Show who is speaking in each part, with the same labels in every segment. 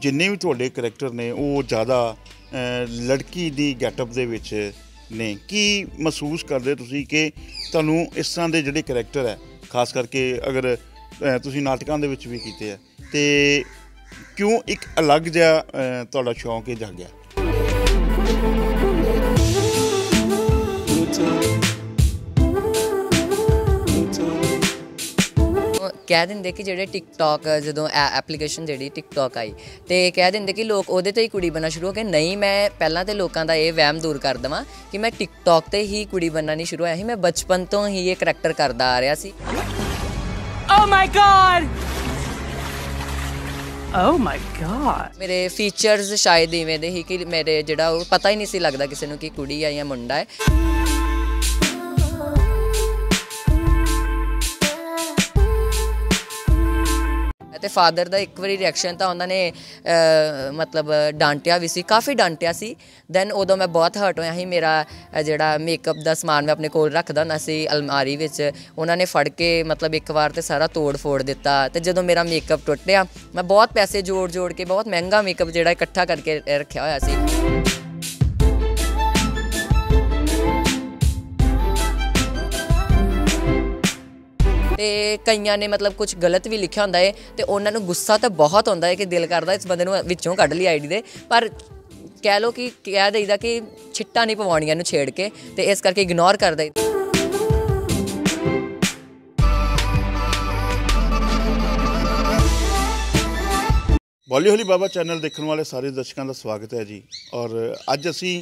Speaker 1: ਜਿੰਨੇ ਵੀ ਤੁਹਾਡੇ ਕੈਰੈਕਟਰ ਨੇ ਉਹ ਜ਼ਿਆਦਾ ਲੜਕੀ ਦੀ ਗੈਟਅਪ ਦੇ ਵਿੱਚ ਨੇ ਕੀ ਮਹਿਸੂਸ ਕਰਦੇ ਤੁਸੀਂ ਕਿ ਤੁਹਾਨੂੰ ਇਸ ਤਰ੍ਹਾਂ ਦੇ ਜਿਹੜੇ ਕੈਰੈਕਟਰ ਹੈ ਖਾਸ ਕਰਕੇ ਅਗਰ ਤੁਸੀਂ ਨਾਟਕਾਂ ਦੇ ਵਿੱਚ ਵੀ ਕੀਤੇ ਆ ਤੇ ਕਿਉਂ ਇੱਕ ਅਲੱਗ ਜਿਹਾ ਤੁਹਾਡਾ ਸ਼ੌਂਕ ਹੀ ਜਾਗਿਆ
Speaker 2: ਕਹਿ ਦਿੰਦੇ ਕਿ ਜਿਹੜੇ ਟਿਕਟੌਕ ਜਦੋਂ ਐਪਲੀਕੇਸ਼ਨ ਜਿਹੜੀ ਟਿਕਟੌਕ ਆਈ ਤੇ ਕਹਿ ਦਿੰਦੇ ਕਿ ਲੋਕ ਉਹਦੇ ਤੇ ਹੀ ਕੁੜੀ ਬਣਨਾ ਸ਼ੁਰੂ ਹੋ ਗਏ ਨਹੀਂ ਮੈਂ ਪਹਿਲਾਂ ਤੇ ਲੋਕਾਂ ਦਾ ਇਹ ਵਹਿਮ ਦੂਰ ਕਰ ਦਵਾਂ ਕਿ ਮੈਂ ਟਿਕਟੌਕ ਤੇ ਹੀ ਕੁੜੀ ਬਣਨਾ ਨਹੀਂ ਸ਼ੁਰੂ ਆਇਆ ਸੀ ਮੈਂ ਬਚਪਨ ਤੋਂ ਹੀ ਇਹ ਕੈਰੈਕਟਰ ਕਰਦਾ ਆ ਰਿਹਾ ਸੀ oh my God oh my God ਮੇਰੇ ਫੀਚਰਸ ਸ਼ਾਇਦ ਇਵੇਂ ਦੇ ਹੀ ਕਿ ਮੇਰੇ ਜਿਹੜਾ ਉਹ ਪਤਾ ਹੀ ਨਹੀਂ ਸੀ ਲੱਗਦਾ ਕਿਸੇ ਨੂੰ ਕਿ ਕੁੜੀ ਆ ਜਾਂ ਮੁੰਡਾ ਹੈ ਤੇ ਫਾਦਰ ਦਾ ਇੱਕ ਵਾਰੀ ਰਿਐਕਸ਼ਨ ਤਾਂ ਉਹਨਾਂ ਨੇ ਮਤਲਬ ਡਾਂਟਿਆ ਵੀ ਸੀ ਕਾਫੀ ਡਾਂਟਿਆ ਸੀ ਦੈਨ ਉਦੋਂ ਮੈਂ ਬਹੁਤ ਹਰਟ ਹੋਇਆ ਸੀ ਮੇਰਾ ਜਿਹੜਾ ਮੇਕਅਪ ਦਾ ਸਮਾਨ ਮੈਂ ਆਪਣੇ ਕੋਲ ਰੱਖਦਾ ਹੁੰਦਾ ਸੀ ਅਲਮਾਰੀ ਵਿੱਚ ਉਹਨਾਂ ਨੇ ਫੜ ਕੇ ਮਤਲਬ ਇੱਕ ਵਾਰ ਤੇ ਸਾਰਾ ਤੋੜ ਫੋੜ ਦਿੱਤਾ ਤੇ ਜਦੋਂ ਮੇਰਾ ਮੇਕਅਪ ਟੁੱਟਿਆ ਮੈਂ ਬਹੁਤ ਪੈਸੇ ਜੋੜ ਜੋੜ ਕੇ ਬਹੁਤ ਮਹਿੰਗਾ ਮੇਕਅਪ ਜਿਹੜਾ ਇਕੱਠਾ ਕਰਕੇ ਰੱਖਿਆ ਹੋਇਆ ਸੀ ਤੇ ਕਈਆਂ ਨੇ ਮਤਲਬ ਕੁਝ ਗਲਤ ਵੀ ਲਿਖਿਆ ਹੁੰਦਾ ਏ ਤੇ ਉਹਨਾਂ ਨੂੰ ਗੁੱਸਾ ਤਾਂ ਬਹੁਤ ਆਉਂਦਾ ਏ ਕਿ ਦਿਲ ਕਰਦਾ ਇਸ ਬੰਦੇ ਨੂੰ ਵਿੱਚੋਂ ਕੱਢ ਲਈ ਆਈਡੀ ਦੇ ਪਰ ਕਹਿ ਲੋ ਕਿ ਕਹਿ ਦੇਈਦਾ ਕਿ ਛਿੱਟਾ ਨਹੀਂ ਪਵਾਉਣੀਆਂ ਇਹਨੂੰ ਛੇੜ ਕੇ ਤੇ ਇਸ ਕਰਕੇ ਇਗਨੋਰ ਕਰ
Speaker 1: ਬੋਲੀ ਹੋਲੀ ਬਾਬਾ ਚੈਨਲ ਦੇਖਣ ਵਾਲੇ ਸਾਰੇ ਦਰਸ਼ਕਾਂ ਦਾ ਸਵਾਗਤ ਹੈ ਜੀ ਔਰ ਅੱਜ ਅਸੀਂ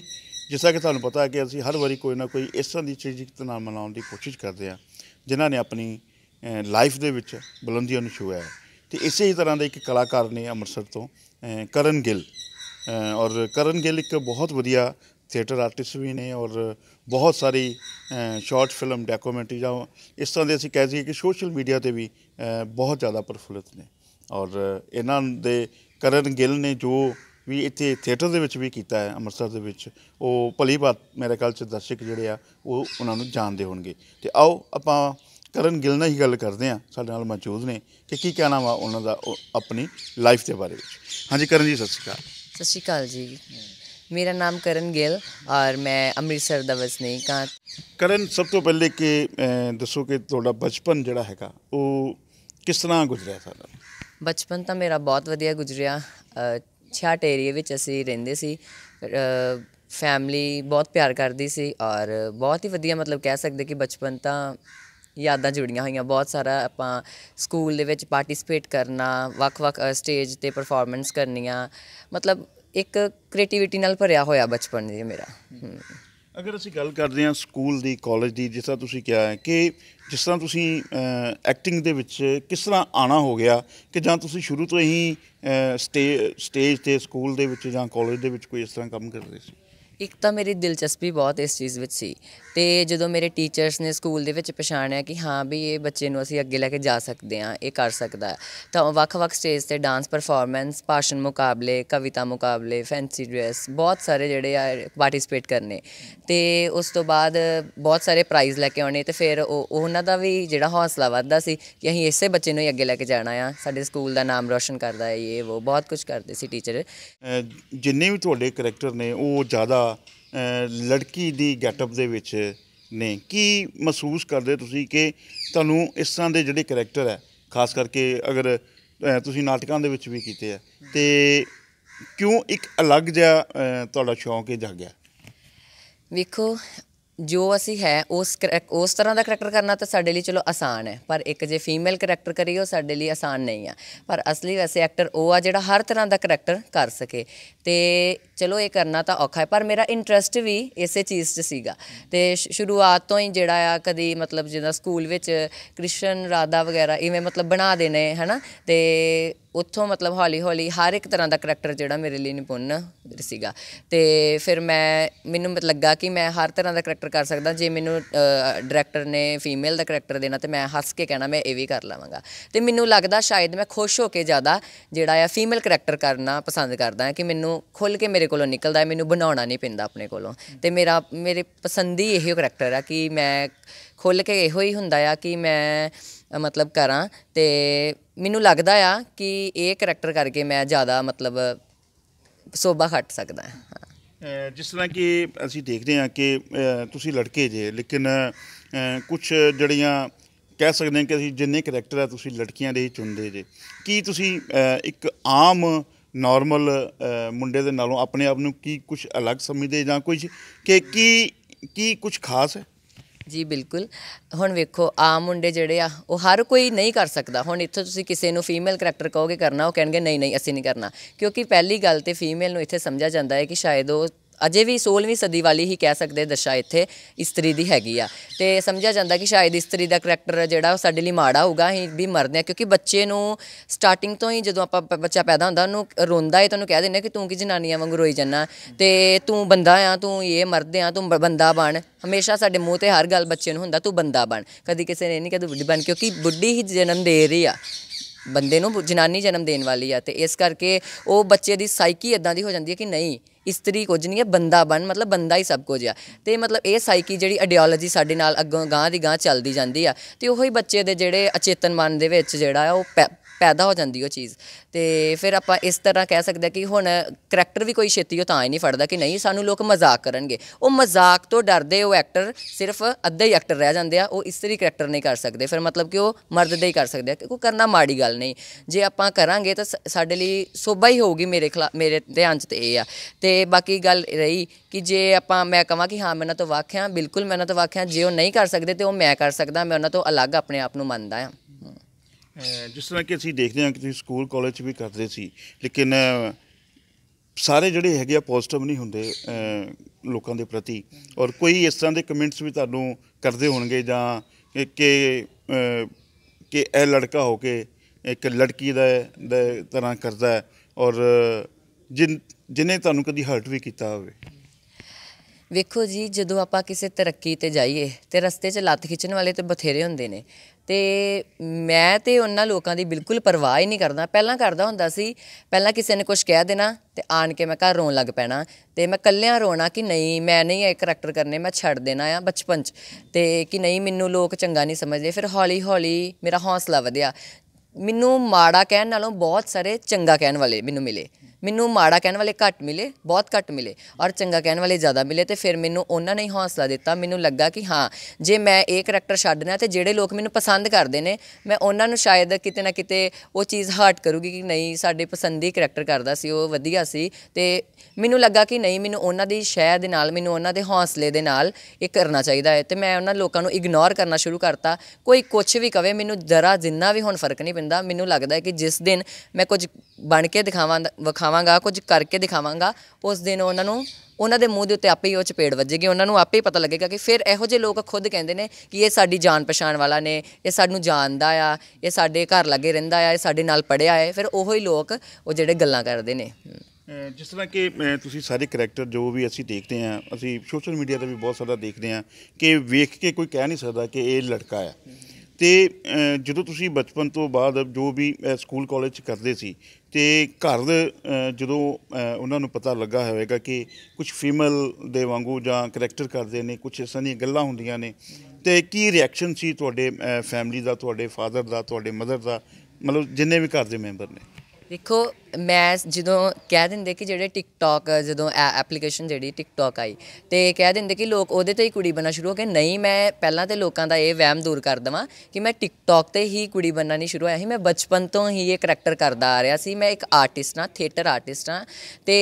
Speaker 1: ਜਿਸ ਤਰ੍ਹਾਂ ਕਿ ਤੁਹਾਨੂੰ ਪਤਾ ਹੈ ਕਿ ਅਸੀਂ ਹਰ ਵਾਰੀ ਕੋਈ ਨਾ ਕੋਈ ਇਸ ਤਰ੍ਹਾਂ ਦੀ ਚੀਜ਼ ਜਿੱਤ ਨਾਲ ਮਨਾਉਣ ਦੀ ਕੋਸ਼ਿਸ਼ ਕਰਦੇ ਆ ਜਿਨ੍ਹਾਂ ਨੇ ਆਪਣੀ ਲਾਈਫ ਦੇ ਵਿੱਚ ਬੁਲੰਦੀਆਂ ਨੂੰ ਛੂਇਆ ਹੈ ਤੇ ਇਸੇ ਤਰ੍ਹਾਂ ਦਾ ਇੱਕ ਕਲਾਕਾਰ ਨੇ ਅੰਮ੍ਰਿਤਸਰ ਤੋਂ ਕਰਨ ਗਿੱਲ ਔਰ ਕਰਨ ਗਿੱਲ ਇੱਕ ਬਹੁਤ ਵਧੀਆ ਥੀਏਟਰ ਆਰਟਿਸਟ ਵੀ ਨੇ ਔਰ ਬਹੁਤ ਸਾਰੀ ਸ਼ਾਰਟ ਫਿਲਮ ਡਾਕੂਮੈਂਟਰੀ ਜਾਂ ਇਸ ਤਰ੍ਹਾਂ ਦੇ ਅਸੀਂ ਕਹਿ ਸਕੀਏ ਕਿ ਸੋਸ਼ਲ ਮੀਡੀਆ ਤੇ ਵੀ ਬਹੁਤ ਜ਼ਿਆਦਾ ਪ੍ਰਫੁੱਲਿਤ ਨੇ ਔਰ ਇਹਨਾਂ ਦੇ ਕਰਨ ਗਿੱਲ ਨੇ ਜੋ ਵੀ ਇੱਥੇ ਥੀਏਟਰ ਦੇ ਵਿੱਚ ਵੀ ਕੀਤਾ ਹੈ ਅੰਮ੍ਰਿਤਸਰ ਦੇ ਵਿੱਚ ਉਹ ਭਲੀ ਬਾਤ ਮੇਰੇ ਖਿਆਲ ਚ ਦਰਸ਼ਕ ਜਿਹੜੇ ਆ ਉਹ ਉਹਨਾਂ ਨੂੰ ਜਾਣਦੇ ਹੋਣਗੇ ਤੇ ਆਓ ਆਪਾਂ ਕਰਨ ਗਿਲ ਨਾਲ ਹੀ ਗੱਲ ਕਰਦੇ ਆ ਸਾਡੇ ਨਾਲ ਮੌਜੂਦ ਨੇ ਕਿ ਕੀ ਕਹਿਣਾ ਵਾ ਉਹਨਾਂ ਦਾ ਆਪਣੀ ਲਾਈਫ ਦੇ ਬਾਰੇ ਵਿੱਚ ਹਾਂਜੀ ਕਰਨ ਜੀ ਸਤਿ ਸ਼੍ਰੀ ਅਕਾਲ
Speaker 2: ਸਤਿ ਸ਼੍ਰੀ ਅਕਾਲ ਜੀ ਮੇਰਾ ਨਾਮ ਕਰਨ ਗਿਲ ਔਰ ਮੈਂ ਅੰਮ੍ਰਿਤਸਰ ਦਾ ਵਸਨੀਕ ਹਾਂ
Speaker 1: ਕਰਨ ਸਭ ਤੋਂ ਪਹਿਲੇ ਕਿ ਦੱਸੋ ਕਿ ਤੁਹਾਡਾ ਬਚਪਨ ਜਿਹੜਾ ਹੈਗਾ ਉਹ ਕਿਸ ਤਰ੍ਹਾਂ ਗੁਜ਼ਰਿਆ ਸਾਡਾ
Speaker 2: ਬਚਪਨ ਤਾਂ ਮੇਰਾ ਬਹੁਤ ਵਧੀਆ ਗੁਜ਼ਰਿਆ ਛਾਟ ਏਰੀਆ ਵਿੱਚ ਅਸੀਂ ਰਹਿੰਦੇ ਸੀ ਫੈਮਲੀ ਬਹੁਤ ਪਿਆਰ ਕਰਦੀ ਸੀ ਔਰ ਬਹੁਤ ਹੀ ਵਧੀਆ ਮਤਲਬ ਕਹਿ ਸਕਦੇ ਕਿ ਬਚਪਨ ਤਾਂ ਯਾਦਾਂ ਜੁੜੀਆਂ ਹੋਈਆਂ ਬਹੁਤ ਸਾਰਾ ਆਪਾਂ ਸਕੂਲ ਦੇ ਵਿੱਚ ਪਾਰਟਿਸਿਪੇਟ ਕਰਨਾ ਵੱਖ-ਵੱਖ ਸਟੇਜ ਤੇ ਪਰਫਾਰਮੈਂਸ ਕਰਨੀਆਂ ਮਤਲਬ ਇੱਕ ਕ੍ਰੀਏਟੀਵਿਟੀ ਨਾਲ ਭਰਿਆ ਹੋਇਆ ਬਚਪਨ ਜੀ ਮੇਰਾ
Speaker 1: ਅਗਰ ਅਸੀਂ ਗੱਲ ਕਰਦੇ ਹਾਂ ਸਕੂਲ ਦੀ ਕਾਲਜ ਦੀ ਜਿਸ ਤਰ੍ਹਾਂ ਤੁਸੀਂ ਕਿਹਾ ਹੈ ਕਿ ਜਿਸ ਤਰ੍ਹਾਂ ਤੁਸੀਂ ਐਕਟਿੰਗ ਦੇ ਵਿੱਚ ਕਿਸ ਤਰ੍ਹਾਂ ਆਣਾ ਹੋ ਗਿਆ ਕਿ ਜਾਂ ਤੁਸੀਂ ਸ਼ੁਰੂ ਤੋਂ ਹੀ ਸਟੇਜ ਤੇ ਸਕੂਲ ਦੇ ਵਿੱਚ ਜਾਂ ਕਾਲਜ ਦੇ ਵਿੱਚ ਕੋਈ ਇਸ ਤਰ੍ਹਾਂ ਕੰਮ ਕਰਦੇ ਸੀ
Speaker 2: ਇੱਕ ਤਾਂ ਮੇਰੀ ਦਿਲਚਸਪੀ ਬਹੁਤ ਇਸ ਚੀਜ਼ ਵਿੱਚ ਸੀ ਤੇ ਜਦੋਂ ਮੇਰੇ ਟੀਚਰਸ ਨੇ ਸਕੂਲ ਦੇ ਵਿੱਚ ਪਛਾਣਿਆ ਕਿ ਹਾਂ ਵੀ ਇਹ ਬੱਚੇ ਨੂੰ ਅਸੀਂ ਅੱਗੇ ਲੈ ਕੇ ਜਾ ਸਕਦੇ ਹਾਂ ਇਹ ਕਰ ਸਕਦਾ ਤਾਂ ਵੱਖ-ਵੱਖ ਸਟੇਜ ਤੇ ਡਾਂਸ ਪਰਫਾਰਮੈਂਸ ਭਾਸ਼ਣ ਮੁਕਾਬਲੇ ਕਵਿਤਾ ਮੁਕਾਬਲੇ ਫੈਂਸੀ ਡਰੈਸ ਬਹੁਤ ਸਾਰੇ ਜਿਹੜੇ ਆ ਪਾਰਟਿਸਿਪੇਟ ਕਰਨੇ ਤੇ ਉਸ ਤੋਂ ਬਾਅਦ ਬਹੁਤ ਸਾਰੇ ਪ੍ਰਾਈਜ਼ ਲੈ ਕੇ ਆਉਣੇ ਤੇ ਫਿਰ ਉਹਨਾਂ ਦਾ ਵੀ ਜਿਹੜਾ ਹੌਸਲਾ ਵੱਧਦਾ ਸੀ ਕਿ ਅਸੀਂ ਇਸੇ ਬੱਚੇ ਨੂੰ ਹੀ ਅੱਗੇ ਲੈ ਕੇ ਜਾਣਾ ਆ ਸਾਡੇ ਸਕੂਲ ਦਾ ਨਾਮ ਰੋਸ਼ਨ ਕਰਦਾ ਹੈ ਇਹ ਉਹ ਬਹੁਤ ਕੁਝ ਕਰਦੇ ਸੀ ਟੀਚਰ
Speaker 1: ਜਿੰਨੇ ਵੀ ਤੁਹਾਡੇ ਕੈਰੈਕਟਰ ਨੇ ਉਹ ਜ਼ਿਆਦਾ ਲੜਕੀ ਦੀ ਗੈਟਅਪ ਦੇ ਵਿੱਚ ਨੇ ਕੀ ਮਹਿਸੂਸ ਕਰਦੇ ਤੁਸੀਂ ਕਿ ਤੁਹਾਨੂੰ ਇਸ ਤਰ੍ਹਾਂ ਦੇ ਜਿਹੜੇ ਕੈਰੈਕਟਰ ਹੈ ਖਾਸ ਕਰਕੇ ਅਗਰ ਤੁਸੀਂ ਨਾਟਕਾਂ ਦੇ ਵਿੱਚ ਵੀ ਕੀਤੇ ਆ ਤੇ ਕਿਉਂ ਇੱਕ ਅਲੱਗ ਜਿਹਾ ਤੁਹਾਡਾ ਸ਼ੌਂਕ ਇਹ ਜਾਗਿਆ ਵੇਖੋ ਜੋ
Speaker 2: ਅਸੀਂ ਹੈ ਉਸ ਉਸ ਤਰ੍ਹਾਂ ਦਾ ਕਰੈਕਟਰ ਕਰਨਾ ਤਾਂ ਸਾਡੇ ਲਈ ਚਲੋ ਆਸਾਨ ਹੈ ਪਰ ਇੱਕ ਜੇ ਫੀਮੇਲ ਕਰੈਕਟਰ ਕਰੀ ਉਹ ਸਾਡੇ ਲਈ ਆਸਾਨ ਨਹੀਂ ਆ ਪਰ ਅਸਲੀ ਵੈਸੇ ਐਕਟਰ ਉਹ ਆ ਜਿਹੜਾ ਹਰ ਤਰ੍ਹਾਂ ਦਾ ਕਰੈਕਟਰ ਕਰ ਸਕੇ ਤੇ ਚਲੋ ਇਹ ਕਰਨਾ ਤਾਂ ਔਖਾ ਹੈ ਪਰ ਮੇਰਾ ਇੰਟਰਸਟ ਵੀ ਇਸੇ ਚੀਜ਼ 'ਚ ਸੀਗਾ ਤੇ ਸ਼ੁਰੂਆਤ ਤੋਂ ਹੀ ਜਿਹੜਾ ਆ ਕਦੀ ਮਤਲਬ ਜਿਹਦਾ ਸਕੂਲ ਵਿੱਚ ਕ੍ਰਿਸ਼ਨ ਰਾਧਾ ਵਗੈਰਾ ਇਵੇਂ ਮਤਲਬ ਬਣਾ ਦੇਣੇ ਹਨਾ ਤੇ ਉੱਥੋਂ ਮਤਲਬ ਹੌਲੀ ਹੌਲੀ ਹਰ ਇੱਕ ਤਰ੍ਹਾਂ ਦਾ ਕਰੈਕਟਰ ਜਿਹੜਾ ਮੇਰੇ ਲਈ ਨਿਪੁੰਨ ਸੀਗਾ ਤੇ ਫਿਰ ਮੈਂ ਮੈਨੂੰ ਮਤ ਲੱਗਾ ਕਿ ਮੈਂ ਹਰ ਤਰ੍ਹਾਂ ਦਾ ਕਰੈਕਟਰ ਕਰ ਸਕਦਾ ਜੇ ਮੈਨੂੰ ਡਾਇਰੈਕਟਰ ਨੇ ਫੀਮੇਲ ਦਾ ਕਰੈਕਟਰ ਦੇਣਾ ਤੇ ਮੈਂ ਹੱਸ ਕੇ ਕਹਿਣਾ ਮੈਂ ਇਹ ਵੀ ਕਰ ਲਵਾਂਗਾ ਤੇ ਮੈਨੂੰ ਲੱਗਦਾ ਸ਼ਾਇਦ ਮੈਂ ਖੁਸ਼ ਹੋ ਕੇ ਜ਼ਿਆਦਾ ਜਿਹੜਾ ਆ ਫੀਮੇਲ ਕਰੈਕਟਰ ਕਰਨਾ ਪਸੰਦ ਕਰਦਾ ਕਿ ਮੈਨੂੰ ਖੁੱਲ ਕੇ ਮੇਰੇ ਕੋਲੋਂ ਨਿਕਲਦਾ ਹੈ ਮੈਨੂੰ ਬਣਾਉਣਾ ਨਹੀਂ ਪੈਂਦਾ ਆਪਣੇ ਕੋਲੋਂ ਤੇ ਮੇਰਾ ਮੇਰੇ ਪਸੰਦੀ ਇਹੋ ਕਰੈਕਟਰ ਆ ਕਿ ਮੈਂ ਖੁੱਲ ਕੇ ਇਹੋ ਹੀ ਹੁੰਦਾ ਆ ਕਿ ਮੈਂ ਮਤਲਬ ਕਰਾਂ ਤੇ ਮੈਨੂੰ ਲੱਗਦਾ ਆ ਕਿ ਇਹ ਕੈਰੈਕਟਰ ਕਰਕੇ ਮੈਂ ਜ਼ਿਆਦਾ ਮਤਲਬ ਸੋਭਾ ਖੱਟ ਸਕਦਾ
Speaker 1: ਹਾਂ ਜਿਸ ਤਰ੍ਹਾਂ ਕਿ ਅਸੀਂ ਦੇਖਦੇ ਹਾਂ ਕਿ ਤੁਸੀਂ ਲੜਕੇ ਜੇ ਲੇਕਿਨ ਕੁਝ ਜੜੀਆਂ ਕਹਿ ਸਕਦੇ ਹਾਂ ਕਿ ਅਸੀਂ ਜਿੰਨੇ ਕੈਰੈਕਟਰ ਆ ਤੁਸੀਂ ਲੜਕੀਆਂ ਦੇ ਹੀ ਚੁਣਦੇ ਜੇ ਕੀ ਤੁਸੀਂ ਇੱਕ ਆਮ ਨਾਰਮਲ ਮੁੰਡੇ ਦੇ ਨਾਲੋਂ ਆਪਣੇ ਆਪ ਨੂੰ ਕੀ ਕੁਝ ਅਲੱਗ ਸਮਝਦੇ ਜਾਂ ਕੁਝ ਕਿ ਕੀ ਕੀ ਕੁਝ ਖਾਸ
Speaker 2: ਹੈ ਜੀ ਬਿਲਕੁਲ ਹੁਣ ਵੇਖੋ ਆ ਮੁੰਡੇ ਜਿਹੜੇ ਆ ਉਹ ਹਰ ਕੋਈ ਨਹੀਂ ਕਰ ਸਕਦਾ ਹੁਣ ਇੱਥੇ ਤੁਸੀਂ ਕਿਸੇ ਨੂੰ ਫੀਮੇਲ ਕੈਰੈਕਟਰ ਕਹੋਗੇ ਕਰਨਾ ਉਹ ਕਹਿਣਗੇ ਨਹੀਂ ਨਹੀਂ ਅਸੀਂ ਨਹੀਂ ਕਰਨਾ ਕਿਉਂਕਿ ਪਹਿਲੀ ਗੱਲ ਤੇ ਫੀਮੇਲ ਨੂੰ ਇੱਥੇ ਸਮਝਿਆ ਜਾਂਦਾ ਹੈ ਕਿ ਸ਼ਾਇਦ ਉਹ ਅਜੇ ਵੀ 16ਵੀਂ ਸਦੀ ਵਾਲੀ ਹੀ ਕਹਿ ਸਕਦੇ ਦਸ਼ਾ ਇੱਥੇ ਇਸਤਰੀ ਦੀ ਹੈਗੀ ਆ ਤੇ ਸਮਝਿਆ ਜਾਂਦਾ ਕਿ ਸ਼ਾਇਦ ਇਸਤਰੀ ਦਾ ਕੈਰੈਕਟਰ ਜਿਹੜਾ ਸਾਡੇ ਲਈ ਮਾੜਾ ਹੋਊਗਾ ਅਸੀਂ ਵੀ ਮਰਦੇ ਆ ਕਿਉਂਕਿ ਬੱਚੇ ਨੂੰ ਸਟਾਰਟਿੰਗ ਤੋਂ ਹੀ ਜਦੋਂ ਆਪਾਂ ਬੱਚਾ ਪੈਦਾ ਹੁੰਦਾ ਉਹਨੂੰ ਰੋਂਦਾ ਏ ਤੁਹਾਨੂੰ ਕਹਿ ਦਿੰਦੇ ਕਿ ਤੂੰ ਕੀ ਜਨਾਨੀਆਂ ਵਾਂਗੂ ਰੋਈ ਜਾਂਦਾ ਤੇ ਤੂੰ ਬੰਦਾ ਆ ਤੂੰ ਇਹ ਮਰਦੇ ਆ ਤੂੰ ਬੰਦਾ ਬਣ ਹਮੇਸ਼ਾ ਸਾਡੇ ਮੂੰਹ ਤੇ ਹਰ ਗੱਲ ਬੱਚੇ ਨੂੰ ਹੁੰਦਾ ਤੂੰ ਬੰਦਾ ਬਣ ਕਦੀ ਕਿਸੇ ਨੇ ਨਹੀਂ ਕਿਹਾ ਤੂੰ ਬੁੱਢੀ ਬਣ ਕਿਉਂਕਿ ਬੁੱਢੀ ਹੀ ਜਨਮ ਦੇ ਰਹੀ ਆ ਬੰਦੇ ਨੂੰ ਜਨਾਨੀ ਜਨਮ ਦੇਣ ਵਾਲੀ ਆ ਤੇ ਇਸ ਕਰਕੇ ਉਹ ਬੱਚੇ ਦੀ ਸਾਈਕੀ ਇਦਾਂ ਦੀ ਹੋ ਜਾਂਦੀ ਹੈ ਕਿ ਨਹੀਂ ਇਸਤਰੀ ਕੁਝ ਨਹੀਂ ਹੈ ਬੰਦਾ ਬਣ ਮਤਲਬ ਬੰਦਾ ਹੀ ਸਭ ਕੁਝ ਆ ਤੇ ਮਤਲਬ ਇਹ ਸਾਈਕੀ ਜਿਹੜੀ ਆਈਡੀਓਲੋਜੀ ਸਾਡੇ ਨਾਲ ਅੱਗੋਂ ਗਾਂ ਦੀ ਗਾਂ ਚੱਲਦੀ ਜਾਂਦੀ ਆ ਤੇ ਉਹੀ ਬੱਚੇ ਦੇ ਜਿਹੜੇ ਅਚੇਤਨ ਮਨ ਦੇ ਵਿੱਚ ਜਿਹੜਾ ਉਹ ਪੈਦਾ ਹੋ ਜਾਂਦੀ ਉਹ ਚੀਜ਼ ਤੇ ਫਿਰ ਆਪਾਂ ਇਸ ਤਰ੍ਹਾਂ ਕਹਿ ਸਕਦੇ ਕਿ ਹੁਣ ਕਰੈਕਟਰ ਵੀ ਕੋਈ ਛੇਤੀ ਉਹ ਤਾਂ ਹੀ ਨਹੀਂ ਫੜਦਾ ਕਿ ਨਹੀਂ ਸਾਨੂੰ ਲੋਕ ਮਜ਼ਾਕ ਕਰਨਗੇ ਉਹ ਮਜ਼ਾਕ ਤੋਂ ਡਰਦੇ ਉਹ ਐਕਟਰ ਸਿਰਫ ਅੱਧੇ ਹੀ ਐਕਟਰ ਰਹਿ ਜਾਂਦੇ ਆ ਉਹ ਇਸ ਤਰੀ ਕਰੈਕਟਰ ਨਹੀਂ ਕਰ ਸਕਦੇ ਫਿਰ ਮਤਲਬ ਕਿ ਉਹ ਮਰਦ ਦੇ ਹੀ ਕਰ ਸਕਦੇ ਆ ਕਿਉਂਕਿ ਕਰਨਾ ਮਾੜੀ ਗੱਲ ਨਹੀਂ ਜੇ ਆਪਾਂ ਕਰਾਂਗੇ ਤਾਂ ਸਾਡੇ ਲਈ ਸੋਭਾ ਹੀ ਹੋਊਗੀ ਮੇਰੇ ਮੇਰੇ ਧਿਆਨ 'ਚ ਤੇ ਇਹ ਆ ਤੇ ਬਾਕੀ ਗੱਲ ਰਹੀ ਕਿ ਜੇ ਆਪਾਂ ਮੈਂ ਕਹਾਂ ਕਿ ਹਾਂ ਮੈਂ ਨਾ ਤੋਂ ਵਾਕਿਆ ਬਿਲਕੁਲ ਮੈਂ ਨਾ ਤੋਂ ਵਾਕਿਆ ਜੇ ਉਹ ਨਹੀਂ ਕਰ ਸਕਦੇ ਤੇ ਉਹ ਮੈਂ ਕਰ ਸਕਦਾ ਮੈਂ ਉਹਨਾਂ ਤੋਂ ਅਲੱਗ ਆਪਣੇ ਆਪ ਨੂੰ ਮੰਨਦਾ ਆ
Speaker 1: ਜਿਸ ਤਰ੍ਹਾਂ ਕਿ ਅਸੀਂ ਦੇਖਦੇ ਹਾਂ ਕਿ ਤੁਸੀਂ ਸਕੂਲ ਕਾਲਜ ਵੀ ਕਰਦੇ ਸੀ ਲੇਕਿਨ ਸਾਰੇ ਜਿਹੜੇ ਹੈਗੇ ਆ ਪੋਜ਼ਿਟਿਵ ਨਹੀਂ ਹੁੰਦੇ ਲੋਕਾਂ ਦੇ ਪ੍ਰਤੀ ਔਰ ਕੋਈ ਇਸ ਤਰ੍ਹਾਂ ਦੇ ਕਮੈਂਟਸ ਵੀ ਤੁਹਾਨੂੰ ਕਰਦੇ ਹੋਣਗੇ ਜਾਂ ਕਿ ਕਿ ਇਹ ਲੜਕਾ ਹੋ ਕੇ ਇੱਕ ਲੜਕੀ ਦਾ ਤਰ੍ਹਾਂ ਕਰਦਾ ਔਰ ਜਿਨ ਜਿਨੇ ਤੁਹਾਨੂੰ ਕਦੀ ਹਰਟ ਵੀ ਕੀਤਾ ਹੋਵੇ
Speaker 2: ਵੇਖੋ ਜੀ ਜਦੋਂ ਆਪਾਂ ਕਿਸੇ ਤਰੱਕੀ ਤੇ ਜਾਈਏ ਤੇ ਰਸਤੇ 'ਚ ਲੱਤ ਖਿੱਚਣ ਵਾਲੇ ਤੇ ਬਥੇਰੇ ਹੁੰਦੇ ਨੇ ਤੇ ਮੈਂ ਤੇ ਉਹਨਾਂ ਲੋਕਾਂ ਦੀ ਬਿਲਕੁਲ ਪਰਵਾਹ ਹੀ ਨਹੀਂ ਕਰਦਾ ਪਹਿਲਾਂ ਕਰਦਾ ਹੁੰਦਾ ਸੀ ਪਹਿਲਾਂ ਕਿਸੇ ਨੇ ਕੁਝ ਕਹਿ ਦੇਣਾ ਤੇ ਆਣ ਕੇ ਮੈਂ ਘਰ ਰੋਣ ਲੱਗ ਪੈਣਾ ਤੇ ਮੈਂ ਕੱਲਿਆਂ ਰੋਣਾ ਕਿ ਨਹੀਂ ਮੈਂ ਨਹੀਂ ਇਹ ਕਰੈਕਟਰ ਕਰਨੇ ਮੈਂ ਛੱਡ ਦੇਣਾ ਆ ਬਚਪਨ 'ਚ ਤੇ ਕਿ ਨਹੀਂ ਮੈਨੂੰ ਲੋਕ ਚੰਗਾ ਨਹੀਂ ਸਮਝਦੇ ਫਿਰ ਹੌਲੀ ਹੌਲੀ ਮੇਰਾ ਹੌਸਲਾ ਵਧਿਆ ਮੈਨੂੰ ਮਾੜਾ ਕਹਿਣ ਨਾਲੋਂ ਬਹੁਤ ਸਾਰੇ ਚੰਗਾ ਕਹਿਣ ਵਾਲੇ ਮੈਨੂੰ ਮਿਲੇ ਮੈਨੂੰ ਮਾੜਾ ਕਹਿਣ ਵਾਲੇ ਘੱਟ ਮਿਲੇ ਬਹੁਤ ਘੱਟ ਮਿਲੇ ਔਰ ਚੰਗਾ ਕਹਿਣ ਵਾਲੇ ਜ਼ਿਆਦਾ ਮਿਲੇ ਤੇ ਫਿਰ ਮੈਨੂੰ ਉਹਨਾਂ ਨੇ ਹੀ ਹੌਸਲਾ ਦਿੱਤਾ ਮੈਨੂੰ ਲੱਗਾ ਕਿ ਹਾਂ ਜੇ ਮੈਂ ਇਹ ਕੈਰੈਕਟਰ ਛੱਡਣਾ ਤੇ ਜਿਹੜੇ ਲੋਕ ਮੈਨੂੰ ਪਸੰਦ ਕਰਦੇ ਨੇ ਮੈਂ ਉਹਨਾਂ ਨੂੰ ਸ਼ਾਇਦ ਕਿਤੇ ਨਾ ਕਿਤੇ ਉਹ ਚੀਜ਼ ਹਰਟ ਕਰੂਗੀ ਕਿ ਨਹੀਂ ਸਾਡੇ ਪਸੰਦੀ ਕੈਰੈਕਟਰ ਕਰਦਾ ਸੀ ਉਹ ਵਧੀਆ ਸੀ ਤੇ ਮੈਨੂੰ ਲੱਗਾ ਕਿ ਨਹੀਂ ਮੈਨੂੰ ਉਹਨਾਂ ਦੀ ਸ਼ਾਇਦ ਦੇ ਨਾਲ ਮੈਨੂੰ ਉਹਨਾਂ ਦੇ ਹੌਸਲੇ ਦੇ ਨਾਲ ਇਹ ਕਰਨਾ ਚਾਹੀਦਾ ਹੈ ਤੇ ਮੈਂ ਉਹਨਾਂ ਲੋਕਾਂ ਨੂੰ ਇਗਨੋਰ ਕਰਨਾ ਸ਼ੁਰੂ ਕਰਤਾ ਕੋਈ ਕੁਝ ਵੀ ਕਵੇ ਮੈਨੂੰ ਜ਼ਰਾ ਜਿੰਨਾ ਵੀ ਹੁਣ ਫਰਕ ਨਹੀਂ ਪੈਂਦਾ ਮੈਨੂੰ ਲੱਗਦਾ ਹੈ ਕਿ ਜਿਸ ਦਿਨ ਮੈਂ ਕੁਝ ਬਣ ਕੇ ਦਿਖਾਵਾਂ ਵਿਖਾਵਾਂ ਦਿਖਾਵਾਂਗਾ ਕੁਝ ਕਰਕੇ ਦਿਖਾਵਾਂਗਾ ਉਸ ਦਿਨ ਉਹਨਾਂ ਨੂੰ ਉਹਨਾਂ ਦੇ ਮੂੰਹ ਦੇ ਉੱਤੇ ਆਪੇ ਹੀ ਉਹ ਚਪੇੜ ਵੱਜੇਗੀ ਉਹਨਾਂ ਨੂੰ ਆਪੇ ਹੀ ਪਤਾ ਲੱਗੇਗਾ ਕਿ ਫਿਰ ਇਹੋ ਜਿਹੇ ਲੋਕ ਖੁਦ ਕਹਿੰਦੇ ਨੇ ਕਿ ਇਹ ਸਾਡੀ ਜਾਣ ਪਛਾਣ ਵਾਲਾ ਨੇ ਇਹ ਸਾਨੂੰ ਜਾਣਦਾ ਆ ਇਹ ਸਾਡੇ ਘਰ ਲੱਗੇ ਰਹਿੰਦਾ ਆ ਇਹ ਸਾਡੇ ਨਾਲ ਪੜਿਆ ਹੈ ਫਿਰ ਉਹੋ ਹੀ ਲੋਕ ਉਹ ਜਿਹੜੇ ਗੱਲਾਂ ਕਰਦੇ ਨੇ
Speaker 1: ਜਿਸ ਤਰ੍ਹਾਂ ਕਿ ਤੁਸੀਂ ਸਾਰੇ ਕੈਰੈਕਟਰ ਜੋ ਵੀ ਅਸੀਂ ਦੇਖਦੇ ਆ ਅਸੀਂ ਸੋਸ਼ਲ ਮੀਡੀਆ ਤੇ ਵੀ ਬਹੁਤ ਸਾਰਾ ਦੇਖਦੇ ਆ ਕਿ ਵੇਖ ਕੇ ਕੋਈ ਕਹਿ ਨਹੀਂ ਸਕਦਾ ਕਿ ਇਹ ਲੜਕਾ ਆ ਤੇ ਜਦੋਂ ਤੁਸੀਂ ਬਚਪਨ ਤੋਂ ਬਾਅਦ ਜੋ ਵੀ ਸਕੂਲ ਕਾਲਜ ਕਰਦੇ ਸੀ ਤੇ ਘਰ ਜਦੋਂ ਉਹਨਾਂ ਨੂੰ ਪਤਾ ਲੱਗਾ ਹੋਵੇਗਾ ਕਿ ਕੁਝ ਫੀਮੇਲ ਦੇ ਵਾਂਗੂ ਜਾਂ ਕੈਰੈਕਟਰ ਕਰਦੇ ਨੇ ਕੁਝ ਇਸ ਦੀਆਂ ਗੱਲਾਂ ਹੁੰਦੀਆਂ ਨੇ ਤੇ ਕੀ ਰਿਐਕਸ਼ਨ ਸੀ ਤੁਹਾਡੇ ਫੈਮਿਲੀ ਦਾ ਤੁਹਾਡੇ ਫਾਦਰ ਦਾ ਤੁਹਾਡੇ ਮਦਰ ਦਾ ਮਤਲਬ ਜਿੰਨੇ ਵੀ ਘਰ ਦੇ ਮੈਂਬਰ ਨੇ
Speaker 2: ਦੇਖੋ ਮੈਂ ਜਦੋਂ ਕਹਿ ਦਿੰਦੇ ਕਿ ਜਿਹੜੇ ਟਿਕਟੌਕ ਜਦੋਂ ਐਪਲੀਕੇਸ਼ਨ ਜਿਹੜੀ ਟਿਕਟੌਕ ਆਈ ਤੇ ਕਹਿ ਦਿੰਦੇ ਕਿ ਲੋਕ ਉਹਦੇ ਤੇ ਹੀ ਕੁੜੀ ਬਣਨਾ ਸ਼ੁਰੂ ਹੋ ਗਏ ਨਹੀਂ ਮੈਂ ਪਹਿਲਾਂ ਤੇ ਲੋਕਾਂ ਦਾ ਇਹ ਵਹਿਮ ਦੂਰ ਕਰ ਦਵਾਂ ਕਿ ਮੈਂ ਟਿਕਟੌਕ ਤੇ ਹੀ ਕੁੜੀ ਬਣਨਾ ਨਹੀਂ ਸ਼ੁਰੂ ਆਇਆ ਸੀ ਮੈਂ ਬਚਪਨ ਤੋਂ ਹੀ ਇਹ ਕਰੈਕਟਰ ਕਰਦਾ ਆ ਰਿਹਾ ਸੀ ਮੈਂ ਇੱਕ ਆਰਟਿਸਟ ਨਾ ਥੀਏਟਰ ਆਰਟਿਸਟ ਨਾ ਤੇ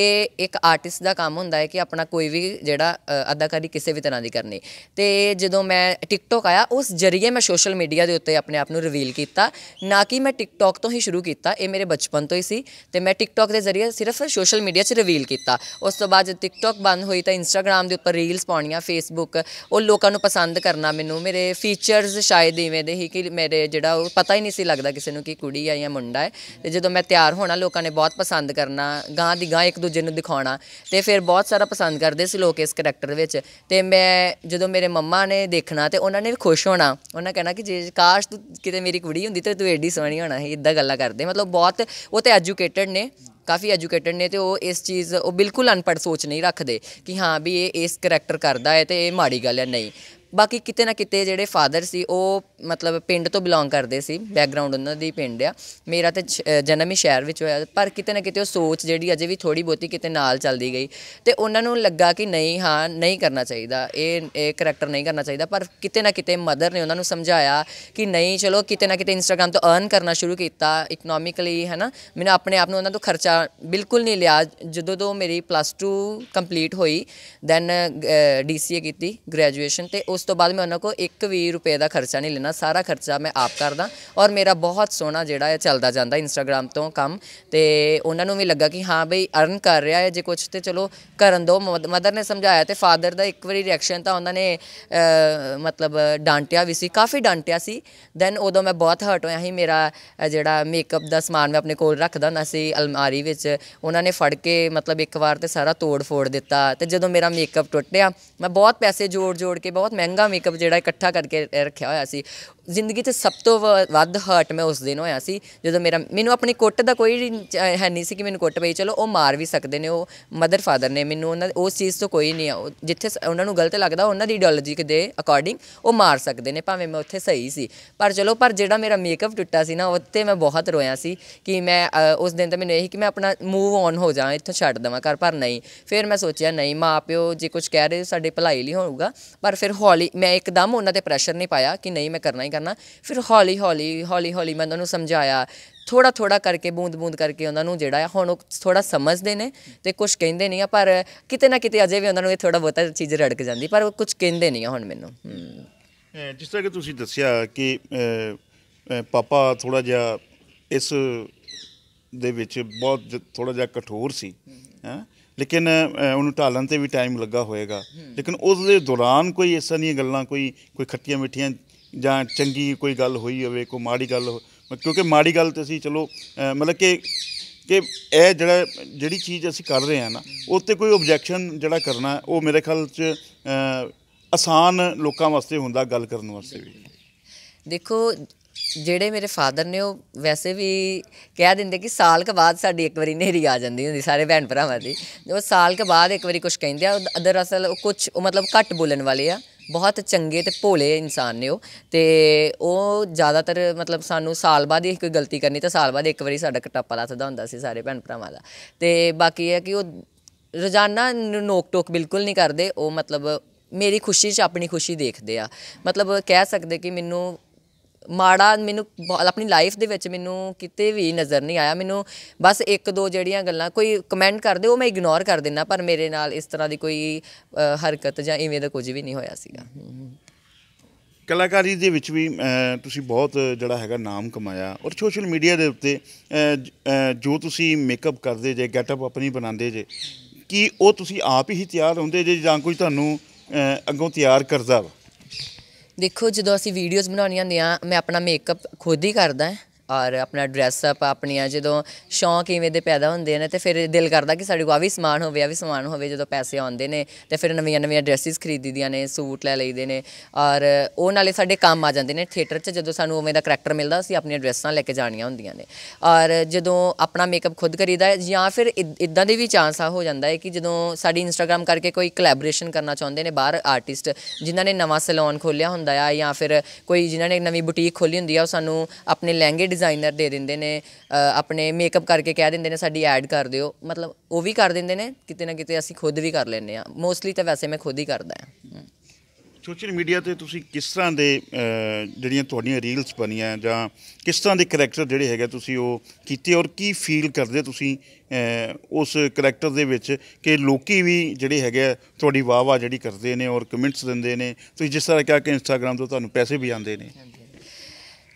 Speaker 2: ਇੱਕ ਆਰਟਿਸਟ ਦਾ ਕੰਮ ਹੁੰਦਾ ਹੈ ਕਿ ਆਪਣਾ ਕੋਈ ਵੀ ਜਿਹੜਾ ਅਦਾਕਾਰੀ ਕਿਸੇ ਵੀ ਤਰ੍ਹਾਂ ਦੀ ਕਰਨੀ ਤੇ ਜਦੋਂ ਮੈਂ ਟਿਕਟੌਕ ਆਇਆ ਉਸ ਜਰੀਏ ਮੈਂ ਸੋਸ਼ਲ ਮੀਡੀਆ ਦੇ ਉੱਤੇ ਆਪਣੇ ਆਪ ਨੂੰ ਰਿਵੀਲ ਕੀਤਾ ਨਾ ਕਿ ਮੈਂ ਟਿਕਟੌਕ ਤੋਂ ਹੀ ਸ਼ੁਰੂ ਕੀਤਾ ਇਹ ਮੇਰੇ ਬਚਪਨ ਤੋਂ ਹੀ ਸੀ ਤੇ ਮੈਂ ਟਿਕਟੌਕ ਦੇ ਜ਼ਰੀਏ ਸਿਰਫ ਸੋਸ਼ਲ ਮੀਡੀਆ 'ਚ ਰਿਵੀਲ ਕੀਤਾ ਉਸ ਤੋਂ ਬਾਅਦ ਟਿਕਟੌਕ ਬੰਦ ਹੋਈ ਤਾਂ ਇੰਸਟਾਗ੍ਰam ਦੇ ਉੱਪਰ ਰੀਲਸ ਪਾਉਣੀਆਂ ਫੇਸਬੁੱਕ ਉਹ ਲੋਕਾਂ ਨੂੰ ਪਸੰਦ ਕਰਨਾ ਮੈਨੂੰ ਮੇਰੇ ਫੀਚਰਸ ਸ਼ਾਇਦ ਇਵੇਂ ਦੇ ਹੀ ਕਿ ਮੇਰੇ ਜਿਹੜਾ ਉਹ ਪਤਾ ਹੀ ਨਹੀਂ ਸੀ ਲੱਗਦਾ ਕਿਸੇ ਨੂੰ ਕਿ ਕੁੜੀ ਆ ਜਾਂ ਮੁੰਡਾ ਹੈ ਤੇ ਜਦੋਂ ਮੈਂ ਤਿਆਰ ਹੋਣਾ ਲੋਕਾਂ ਨੇ ਬਹੁਤ ਪਸੰਦ ਕਰਨਾ ਗਾਂ ਦੀ ਗਾਂ ਇੱਕ ਦੂਜੇ ਨੂੰ ਦਿਖਾਉਣਾ ਤੇ ਫਿਰ ਬਹੁਤ ਸਾਰਾ ਪਸੰਦ ਕਰਦੇ ਸੀ ਲੋਕ ਇਸ ਕੈਰੈਕਟਰ ਵਿੱਚ ਤੇ ਮੈਂ ਜਦੋਂ ਮੇਰੇ ਮੰਮਾ ਨੇ ਦੇਖਣਾ ਤੇ ਉਹਨਾਂ ਨੇ ਵੀ ਖੁਸ਼ ਹੋਣਾ ਉਹਨਾਂ ਕਹਿਣਾ ਕਿ ਜੇ ਕਾਸ਼ ਤੂੰ ਕਿਤੇ ਮੇਰੀ ਕੁੜੀ ਹੁੰਦੀ ਤੇ ਤੂੰ ਐਡੀ ਸੋਹਣੀ ਹੋਣਾ ਸੀ ਇਦਾਂ ਗੱਲਾਂ ਕਰਦੇ ਮਤਲਬ ਬਹੁਤ ਉਹ ਤੇ ਐਜੂਕੇਟਿਡ ਨੇ ਕਾਫੀ ਐਜੂਕੇਟਡ ਨੇ ਤੇ ਉਹ ਇਸ ਚੀਜ਼ ਉਹ ਬਿਲਕੁਲ ਅਨਪੜ ਸੋਚ ਨਹੀਂ ਰੱਖਦੇ ਕਿ ਹਾਂ ਵੀ ਇਹ ਇਸ ਕੈਰੈਕਟਰ ਕਰਦਾ ਹੈ ਤੇ ਇਹ ਮਾੜੀ ਗੱਲ ਹੈ ਨਹੀਂ ਬਾਕੀ ਕਿਤੇ ਨਾ ਕਿਤੇ ਜਿਹੜੇ ਫਾਦਰ ਸੀ ਉਹ ਮਤਲਬ ਪਿੰਡ ਤੋਂ ਬਿਲੋਂਗ ਕਰਦੇ ਸੀ ਬੈਕਗ੍ਰਾਉਂਡ ਉਹਨਾਂ ਦੀ ਪਿੰਡ ਆ ਮੇਰਾ ਤੇ ਜਨਮ ਹੀ ਸ਼ਹਿਰ ਵਿੱਚ ਹੋਇਆ ਪਰ ਕਿਤੇ ਨਾ ਕਿਤੇ ਉਹ ਸੋਚ ਜਿਹੜੀ ਅਜੇ ਵੀ ਥੋੜੀ ਬੋਤੀ ਕਿਤੇ ਨਾਲ ਚੱਲਦੀ ਗਈ ਤੇ ਉਹਨਾਂ ਨੂੰ ਲੱਗਾ ਕਿ ਨਹੀਂ ਹਾਂ ਨਹੀਂ ਕਰਨਾ ਚਾਹੀਦਾ ਇਹ ਇਹ ਕੈਰੈਕਟਰ ਨਹੀਂ ਕਰਨਾ ਚਾਹੀਦਾ ਪਰ ਕਿਤੇ ਨਾ ਕਿਤੇ ਮਦਰ ਨੇ ਉਹਨਾਂ ਨੂੰ ਸਮਝਾਇਆ ਕਿ ਨਹੀਂ ਚਲੋ ਕਿਤੇ ਨਾ ਕਿਤੇ ਇੰਸਟਾਗ੍ਰam ਤੋਂ ਅਰਨ ਕਰਨਾ ਸ਼ੁਰੂ ਕੀਤਾ ਇਕਨੋਮਿਕਲੀ ਹੈ ਨਾ ਆਪਣੇ ਆਪ ਨੂੰ ਉਹਨਾਂ ਤੋਂ ਖਰਚਾ ਬਿਲਕੁਲ ਨਹੀਂ ਲਿਆ ਜਦੋਂ ਤੋਂ ਮੇਰੀ ਪਲੱਸ 2 ਕੰਪਲੀਟ ਹੋਈ ਦੈਨ ਡੀਸੀਏ ਕੀਤੀ ਗ੍ਰੈਜੂਏਸ਼ਨ ਤੇ ਉਸ ਉਸ ਤੋਂ ਬਾਅਦ ਮੈਂ ਉਹਨਾਂ ਕੋ 1 ਵੀ ਰੁਪਏ ਦਾ ਖਰਚਾ ਨਹੀਂ ਲੈਣਾ ਸਾਰਾ ਖਰਚਾ ਮੈਂ ਆਪ ਕਰਦਾ ਔਰ ਮੇਰਾ ਬਹੁਤ ਸੋਹਣਾ ਜਿਹੜਾ ਹੈ ਚੱਲਦਾ ਜਾਂਦਾ ਇੰਸਟਾਗ੍ਰam ਤੋਂ ਕੰਮ ਤੇ ਉਹਨਾਂ ਨੂੰ ਵੀ ਲੱਗਾ ਕਿ ਹਾਂ ਬਈ ਅਰਨ ਕਰ ਰਿਹਾ ਹੈ ਜੇ ਕੁਝ ਤੇ ਚਲੋ ਕਰਨ ਦੋ ਮਦਰ ਨੇ ਸਮਝਾਇਆ ਤੇ ਫਾਦਰ ਦਾ ਇੱਕ ਵਾਰੀ ਰਿਐਕਸ਼ਨ ਤਾਂ ਉਹਨਾਂ ਨੇ ਮਤਲਬ ਡਾਂਟਿਆ ਵੀ ਸੀ ਕਾਫੀ ਡਾਂਟਿਆ ਸੀ ਦੈਨ ਉਦੋਂ ਮੈਂ ਬਹੁਤ ਹਰਟ ਹੋਇਆ ਸੀ ਮੇਰਾ ਜਿਹੜਾ ਮੇਕਅਪ ਦਾ ਸਮਾਨ ਮੈਂ ਆਪਣੇ ਕੋਲ ਰੱਖਦਾ ਹੁੰਦਾ ਸੀ ਅਲਮਾਰੀ ਵਿੱਚ ਉਹਨਾਂ ਨੇ ਫੜ ਕੇ ਮਤਲਬ ਇੱਕ ਵਾਰ ਤੇ ਸਾਰਾ ਤੋੜ ਫੋੜ ਦਿੱਤਾ ਤੇ ਜਦੋਂ ਮੇਰਾ ਮੇਕਅਪ ਟੁੱਟਿਆ ਮੈਂ ਬਹੁਤ ਪੈਸੇ ਜੋੜ ਜੋੜ ਕੇ ਬਹੁਤ ਮਹਿੰਗਾ ਚੰਗਾ ਮੇਕਅਪ ਜਿਹੜਾ ਇਕੱਠਾ ਕਰਕੇ ਰੱਖਿਆ ਹੋਇਆ ਸੀ ਜ਼ਿੰਦਗੀ 'ਚ ਸਭ ਤੋਂ ਵੱਧ ਹਰਟ ਮੈਂ ਉਸ ਦਿਨ ਹੋਇਆ ਸੀ ਜਦੋਂ ਮੇਰਾ ਮੈਨੂੰ ਆਪਣੀ ਕੁੱਟ ਦਾ ਕੋਈ ਹੈ ਨਹੀਂ ਸੀ ਕਿ ਮੈਨੂੰ ਕੁੱਟ ਪਈ ਚਲੋ ਉਹ ਮਾਰ ਵੀ ਸਕਦੇ ਨੇ ਉਹ ਮਦਰ ਫਾਦਰ ਨੇ ਮੈਨੂੰ ਉਹਨਾਂ ਉਸ ਚੀਜ਼ ਤੋਂ ਕੋਈ ਨਹੀਂ ਆ ਜਿੱਥੇ ਉਹਨਾਂ ਨੂੰ ਗਲਤ ਲੱਗਦਾ ਉਹਨਾਂ ਦੀ ਆਈਡੀਓਲੋਜੀ ਦੇ ਅਕੋਰਡਿੰਗ ਉਹ ਮਾਰ ਸਕਦੇ ਨੇ ਭਾਵੇਂ ਮੈਂ ਉੱਥੇ ਸਹੀ ਸੀ ਪਰ ਚਲੋ ਪਰ ਜਿਹੜਾ ਮੇਰਾ ਮੇਕਅਪ ਟੁੱਟਾ ਸੀ ਨਾ ਉੱਤੇ ਮੈਂ ਬਹੁਤ ਰੋਇਆ ਸੀ ਕਿ ਮੈਂ ਉਸ ਦਿਨ ਤਾਂ ਮੈਨੂੰ ਇਹੀ ਕਿ ਮੈਂ ਆਪਣਾ ਮੂਵ ਔਨ ਹੋ ਜਾ ਇੱਥੋਂ ਛੱਡ ਦਵਾਂ ਘਰ ਪਰ ਨਹੀਂ ਫਿਰ ਮੈਂ ਸੋਚਿਆ ਨਹੀਂ ਮਾਪਿਓ ਜੇ ਕੁਝ ਕਹਿ ਰਹੇ ਸਾਡੇ ਭਲਾਈ ਲਈ ਹੋਊਗਾ ਪਰ ਫਿਰ ਹੌਲੀ ਮੈਂ ਇੱਕਦਮ ਉਹਨਾਂ ਤੇ ਪ੍ਰੈਸ਼ਰ ਨਹੀਂ ਪਾਇਆ ਕਿ ਨਹੀਂ ਮੈਂ ਕਰਨਾ ਕਰਨਾ ਫਿਰ ਹੌਲੀ ਹੌਲੀ ਹੌਲੀ ਹੌਲੀ ਮੈਂ ਉਹਨਾਂ ਨੂੰ ਸਮਝਾਇਆ ਥੋੜਾ ਥੋੜਾ ਕਰਕੇ ਬੂੰਦ ਬੂੰਦ ਕਰਕੇ ਉਹਨਾਂ ਨੂੰ ਜਿਹੜਾ ਹੁਣ ਉਹ ਥੋੜਾ ਸਮਝਦੇ ਨੇ ਤੇ ਕੁਝ ਕਹਿੰਦੇ ਨਹੀਂ ਆ ਪਰ ਕਿਤੇ ਨਾ ਕਿਤੇ ਅਜੇ ਵੀ ਉਹਨਾਂ ਨੂੰ ਇਹ ਥੋੜਾ ਬਹੁਤਾ ਚੀਜ਼ ਰੜਕ ਜਾਂਦੀ ਪਰ ਉਹ ਕੁਝ ਕਹਿੰਦੇ ਨਹੀਂ ਹੁਣ ਮੈਨੂੰ
Speaker 1: ਜਿਸ ਤਰ੍ਹਾਂ ਕਿ ਤੁਸੀਂ ਦੱਸਿਆ ਕਿ ਪਾਪਾ ਥੋੜਾ ਜਿਹਾ ਇਸ ਦੇ ਵਿੱਚ ਬਹੁਤ ਥੋੜਾ ਜਿਹਾ ਕਠੋਰ ਸੀ ਹਾਂ ਲੇਕਿਨ ਉਹਨੂੰ ਢਾਲਣ ਤੇ ਵੀ ਟਾਈਮ ਲੱਗਾ ਹੋਵੇਗਾ ਲੇਕਿਨ ਉਸ ਦੇ ਦੌਰਾਨ ਕੋਈ ਐਸਾ ਨਹੀਂ ਗੱਲਾਂ ਕੋਈ ਕੋਈ ਖੱਟੀਆਂ ਮਿੱਠੀਆਂ ਜਾਂ ਚੰਗੀ ਕੋਈ ਗੱਲ ਹੋਈ ਹੋਵੇ ਕੋਈ ਮਾੜੀ ਗੱਲ ਕਿਉਂਕਿ ਮਾੜੀ ਗੱਲ ਤੇ ਅਸੀਂ ਚਲੋ ਮਤਲਬ ਕਿ ਕਿ ਇਹ ਜਿਹੜਾ ਜਿਹੜੀ ਚੀਜ਼ ਅਸੀਂ ਕਰ ਰਹੇ ਆ ਨਾ ਉੱਤੇ ਕੋਈ ਆਬਜੈਕਸ਼ਨ ਜਿਹੜਾ ਕਰਨਾ ਉਹ ਮੇਰੇ ਖਿਆਲ 'ਚ ਆਸਾਨ ਲੋਕਾਂ ਵਾਸਤੇ ਹੁੰਦਾ ਗੱਲ ਕਰਨ ਵਾਸਤੇ ਵੀ
Speaker 2: ਦੇਖੋ ਜਿਹੜੇ ਮੇਰੇ ਫਾਦਰ ਨੇ ਉਹ ਵੈਸੇ ਵੀ ਕਹਿ ਦਿੰਦੇ ਕਿ ਸਾਲ ਕੇ ਬਾਅਦ ਸਾਡੀ ਇੱਕ ਵਾਰੀ ਨੇਰੀ ਆ ਜਾਂਦੀ ਹੁੰਦੀ ਸਾਰੇ ਭੈਣ ਭਰਾਵਾਂ ਦੀ ਉਹ ਸਾਲ ਕੇ ਬਾਅਦ ਇੱਕ ਵਾਰੀ ਕੁਝ ਕਹਿੰਦੇ ਆ ਅਦਰ ਅਸਲ ਉਹ ਕੁਝ ਮਤਲਬ ਘੱਟ ਬੋਲਣ ਵਾਲੇ ਆ ਬਹੁਤ ਚੰਗੇ ਤੇ ਭੋਲੇ ਇਨਸਾਨ ਨੇ ਉਹ ਤੇ ਉਹ ਜ਼ਿਆਦਾਤਰ ਮਤਲਬ ਸਾਨੂੰ ਸਾਲ ਬਾਅਦ ਹੀ ਕੋਈ ਗਲਤੀ ਕਰਨੀ ਤਾਂ ਸਾਲ ਬਾਅਦ ਇੱਕ ਵਾਰੀ ਸਾਡਾ ਕਟਾਪਾ ਲੱਥਦਾ ਹੁੰਦਾ ਸੀ ਸਾਰੇ ਭੈਣ ਭਰਾਵਾਂ ਦਾ ਤੇ ਬਾਕੀ ਇਹ ਹੈ ਕਿ ਉਹ ਰੋਜ਼ਾਨਾ ਨੋਕ ਟੋਕ ਬਿਲਕੁਲ ਨਹੀਂ ਕਰਦੇ ਉਹ ਮਤਲਬ ਮੇਰੀ ਖੁਸ਼ੀ 'ਚ ਆਪਣੀ ਖੁਸ਼ੀ ਦੇਖਦੇ ਆ ਮਤਲਬ ਕਹਿ ਸਕਦੇ ਕਿ ਮੈਨੂੰ ਮਾੜਾ ਮੈਨੂੰ ਆਪਣੀ ਲਾਈਫ ਦੇ ਵਿੱਚ ਮੈਨੂੰ ਕਿਤੇ ਵੀ ਨਜ਼ਰ ਨਹੀਂ ਆਇਆ ਮੈਨੂੰ ਬਸ ਇੱਕ ਦੋ ਜਿਹੜੀਆਂ ਗੱਲਾਂ ਕੋਈ ਕਮੈਂਟ ਕਰਦੇ ਉਹ ਮੈਂ ਇਗਨੋਰ ਕਰ ਦਿੰਨਾ ਪਰ ਮੇਰੇ ਨਾਲ ਇਸ ਤਰ੍ਹਾਂ ਦੀ ਕੋਈ ਹਰਕਤ ਜਾਂ ਇਵੇਂ ਦਾ ਕੁਝ ਵੀ ਨਹੀਂ ਹੋਇਆ ਸੀਗਾ
Speaker 1: ਕਲਾਕਾਰੀ ਦੇ ਵਿੱਚ ਵੀ ਤੁਸੀਂ ਬਹੁਤ ਜਿਹੜਾ ਹੈਗਾ ਨਾਮ ਕਮਾਇਆ ਔਰ ਸੋਸ਼ਲ ਮੀਡੀਆ ਦੇ ਉੱਤੇ ਜੋ ਤੁਸੀਂ ਮੇਕਅਪ ਕਰਦੇ ਜੇ ਗੈਟਅਪ ਆਪਣੀ ਬਣਾਉਂਦੇ ਜੇ ਕੀ ਉਹ ਤੁਸੀਂ ਆਪ ਹੀ ਤਿਆਰ ਹੁੰਦੇ ਜੇ ਜਾਂ ਕੋਈ ਤੁਹਾਨੂੰ ਅੱਗੋਂ ਤਿਆਰ ਕਰਦਾ ਵਾ
Speaker 2: ਦੇਖੋ ਜਦੋਂ ਅਸੀਂ ਵੀਡੀਓਜ਼ ਬਣਾਉਣੀਆਂ ਹੁੰਦੀਆਂ ਮੈਂ ਆਪਣਾ ਮੇਕਅਪ ਖੁਦ ਹੀ ਕਰਦਾ ਹਾਂ ਔਰ ਆਪਣਾ ਡਰੈਸ ਅਪ ਆਪਣੀਆਂ ਜਦੋਂ ਸ਼ੌਂਕ ਇਵੇਂ ਦੇ ਪੈਦਾ ਹੁੰਦੇ ਨੇ ਤੇ ਫਿਰ ਦਿਲ ਕਰਦਾ ਕਿ ਸਾਡੇ ਕੋਲ ਆ ਵੀ ਸਮਾਨ ਹੋਵੇ ਆ ਵੀ ਸਮਾਨ ਹੋਵੇ ਜਦੋਂ ਪੈਸੇ ਆਉਂਦੇ ਨੇ ਤੇ ਫਿਰ ਨਵੀਆਂ ਨਵੀਆਂ ਡਰੈਸਿਸ ਖਰੀਦੀਆਂ ਨੇ ਸੂਟ ਲੈ ਲਈਦੇ ਨੇ ਔਰ ਉਹ ਨਾਲੇ ਸਾਡੇ ਕੰਮ ਆ ਜਾਂਦੇ ਨੇ ਥੀਏਟਰ 'ਚ ਜਦੋਂ ਸਾਨੂੰ ਉਵੇਂ ਦਾ ਕੈਰੈਕਟਰ ਮਿਲਦਾ ਅਸੀਂ ਆਪਣੀਆਂ ਡਰੈਸਾਂ ਲੈ ਕੇ ਜਾਣੀਆਂ ਹੁੰਦੀਆਂ ਨੇ ਔਰ ਜਦੋਂ ਆਪਣਾ ਮੇਕਅਪ ਖੁਦ ਕਰੀਦਾ ਜਾਂ ਫਿਰ ਇਦਾਂ ਦੇ ਵੀ ਚਾਂਸ ਆ ਹੋ ਜਾਂਦਾ ਹੈ ਕਿ ਜਦੋਂ ਸਾਡੀ ਇੰਸਟਾਗ੍ਰam ਕਰਕੇ ਕੋਈ ਕੋਲੈਬੋਰੇਸ਼ਨ ਕਰਨਾ ਚਾਹੁੰਦੇ ਨੇ ਬਾਹਰ ਆਰਟਿਸਟ ਜਿਨ੍ਹਾਂ ਨੇ ਨਵਾਂ ਸੈਲੂਨ ਖੋਲਿਆ ਹੁੰਦਾ ਆ ਜਾਂ ਫਿਰ ਕੋਈ ਜਿਨ੍ਹਾਂ ਨੇ ਨਵੀਂ ਬੁਟੀਕ ਖੋਲੀ ਹੁੰਦੀ ਆ ਉਹ ਸਾਨੂੰ ਆਪਣੇ ਲਹਿੰਗੇ ਡਿਜ਼ਾਈਨਰ ਦੇ ਦਿੰਦੇ ਨੇ ਆਪਣੇ ਮੇਕਅਪ ਕਰਕੇ ਕਹਿ ਦਿੰਦੇ ਨੇ ਸਾਡੀ ਐਡ ਕਰ ਦਿਓ ਮਤਲਬ ਉਹ ਵੀ ਕਰ ਦਿੰਦੇ ਨੇ ਕਿਤੇ ਨਾ ਕਿਤੇ ਅਸੀਂ ਖੁਦ ਵੀ ਕਰ ਲੈਂਦੇ ਆ ਮੋਸਟਲੀ ਤਾਂ ਵੈਸੇ ਮੈਂ ਖੁਦ ਹੀ ਕਰਦਾ ਹਾਂ
Speaker 1: ਸੋਸ਼ਲ ਮੀਡੀਆ ਤੇ ਤੁਸੀਂ ਕਿਸ ਤਰ੍ਹਾਂ ਦੇ ਜਿਹੜੀਆਂ ਤੁਹਾਡੀਆਂ ਰੀਲਸ ਬਣੀਆਂ ਜਾਂ ਕਿਸ ਤਰ੍ਹਾਂ ਦੇ ਕੈਰੈਕਟਰ ਜਿਹੜੇ ਹੈਗੇ ਤੁਸੀਂ ਉਹ ਕੀਤੇ ਔਰ ਕੀ ਫੀਲ ਕਰਦੇ ਤੁਸੀਂ ਉਸ ਕੈਰੈਕਟਰ ਦੇ ਵਿੱਚ ਕਿ ਲੋਕੀ ਵੀ ਜਿਹੜੇ ਹੈਗੇ ਤੁਹਾਡੀ ਵਾਹ ਵਾਹ ਜਿਹੜੀ ਕਰਦੇ ਨੇ ਔਰ ਕਮੈਂਟਸ ਦਿੰਦੇ ਨੇ ਤੁਸੀਂ ਜਿਸ ਤਰ੍ਹਾਂ ਕਿਹਾ ਕਿ ਇੰਸਟਾਗ੍ਰam ਤੋਂ ਤੁਹਾਨੂੰ ਪੈਸੇ ਵੀ ਆਉਂਦੇ ਨੇ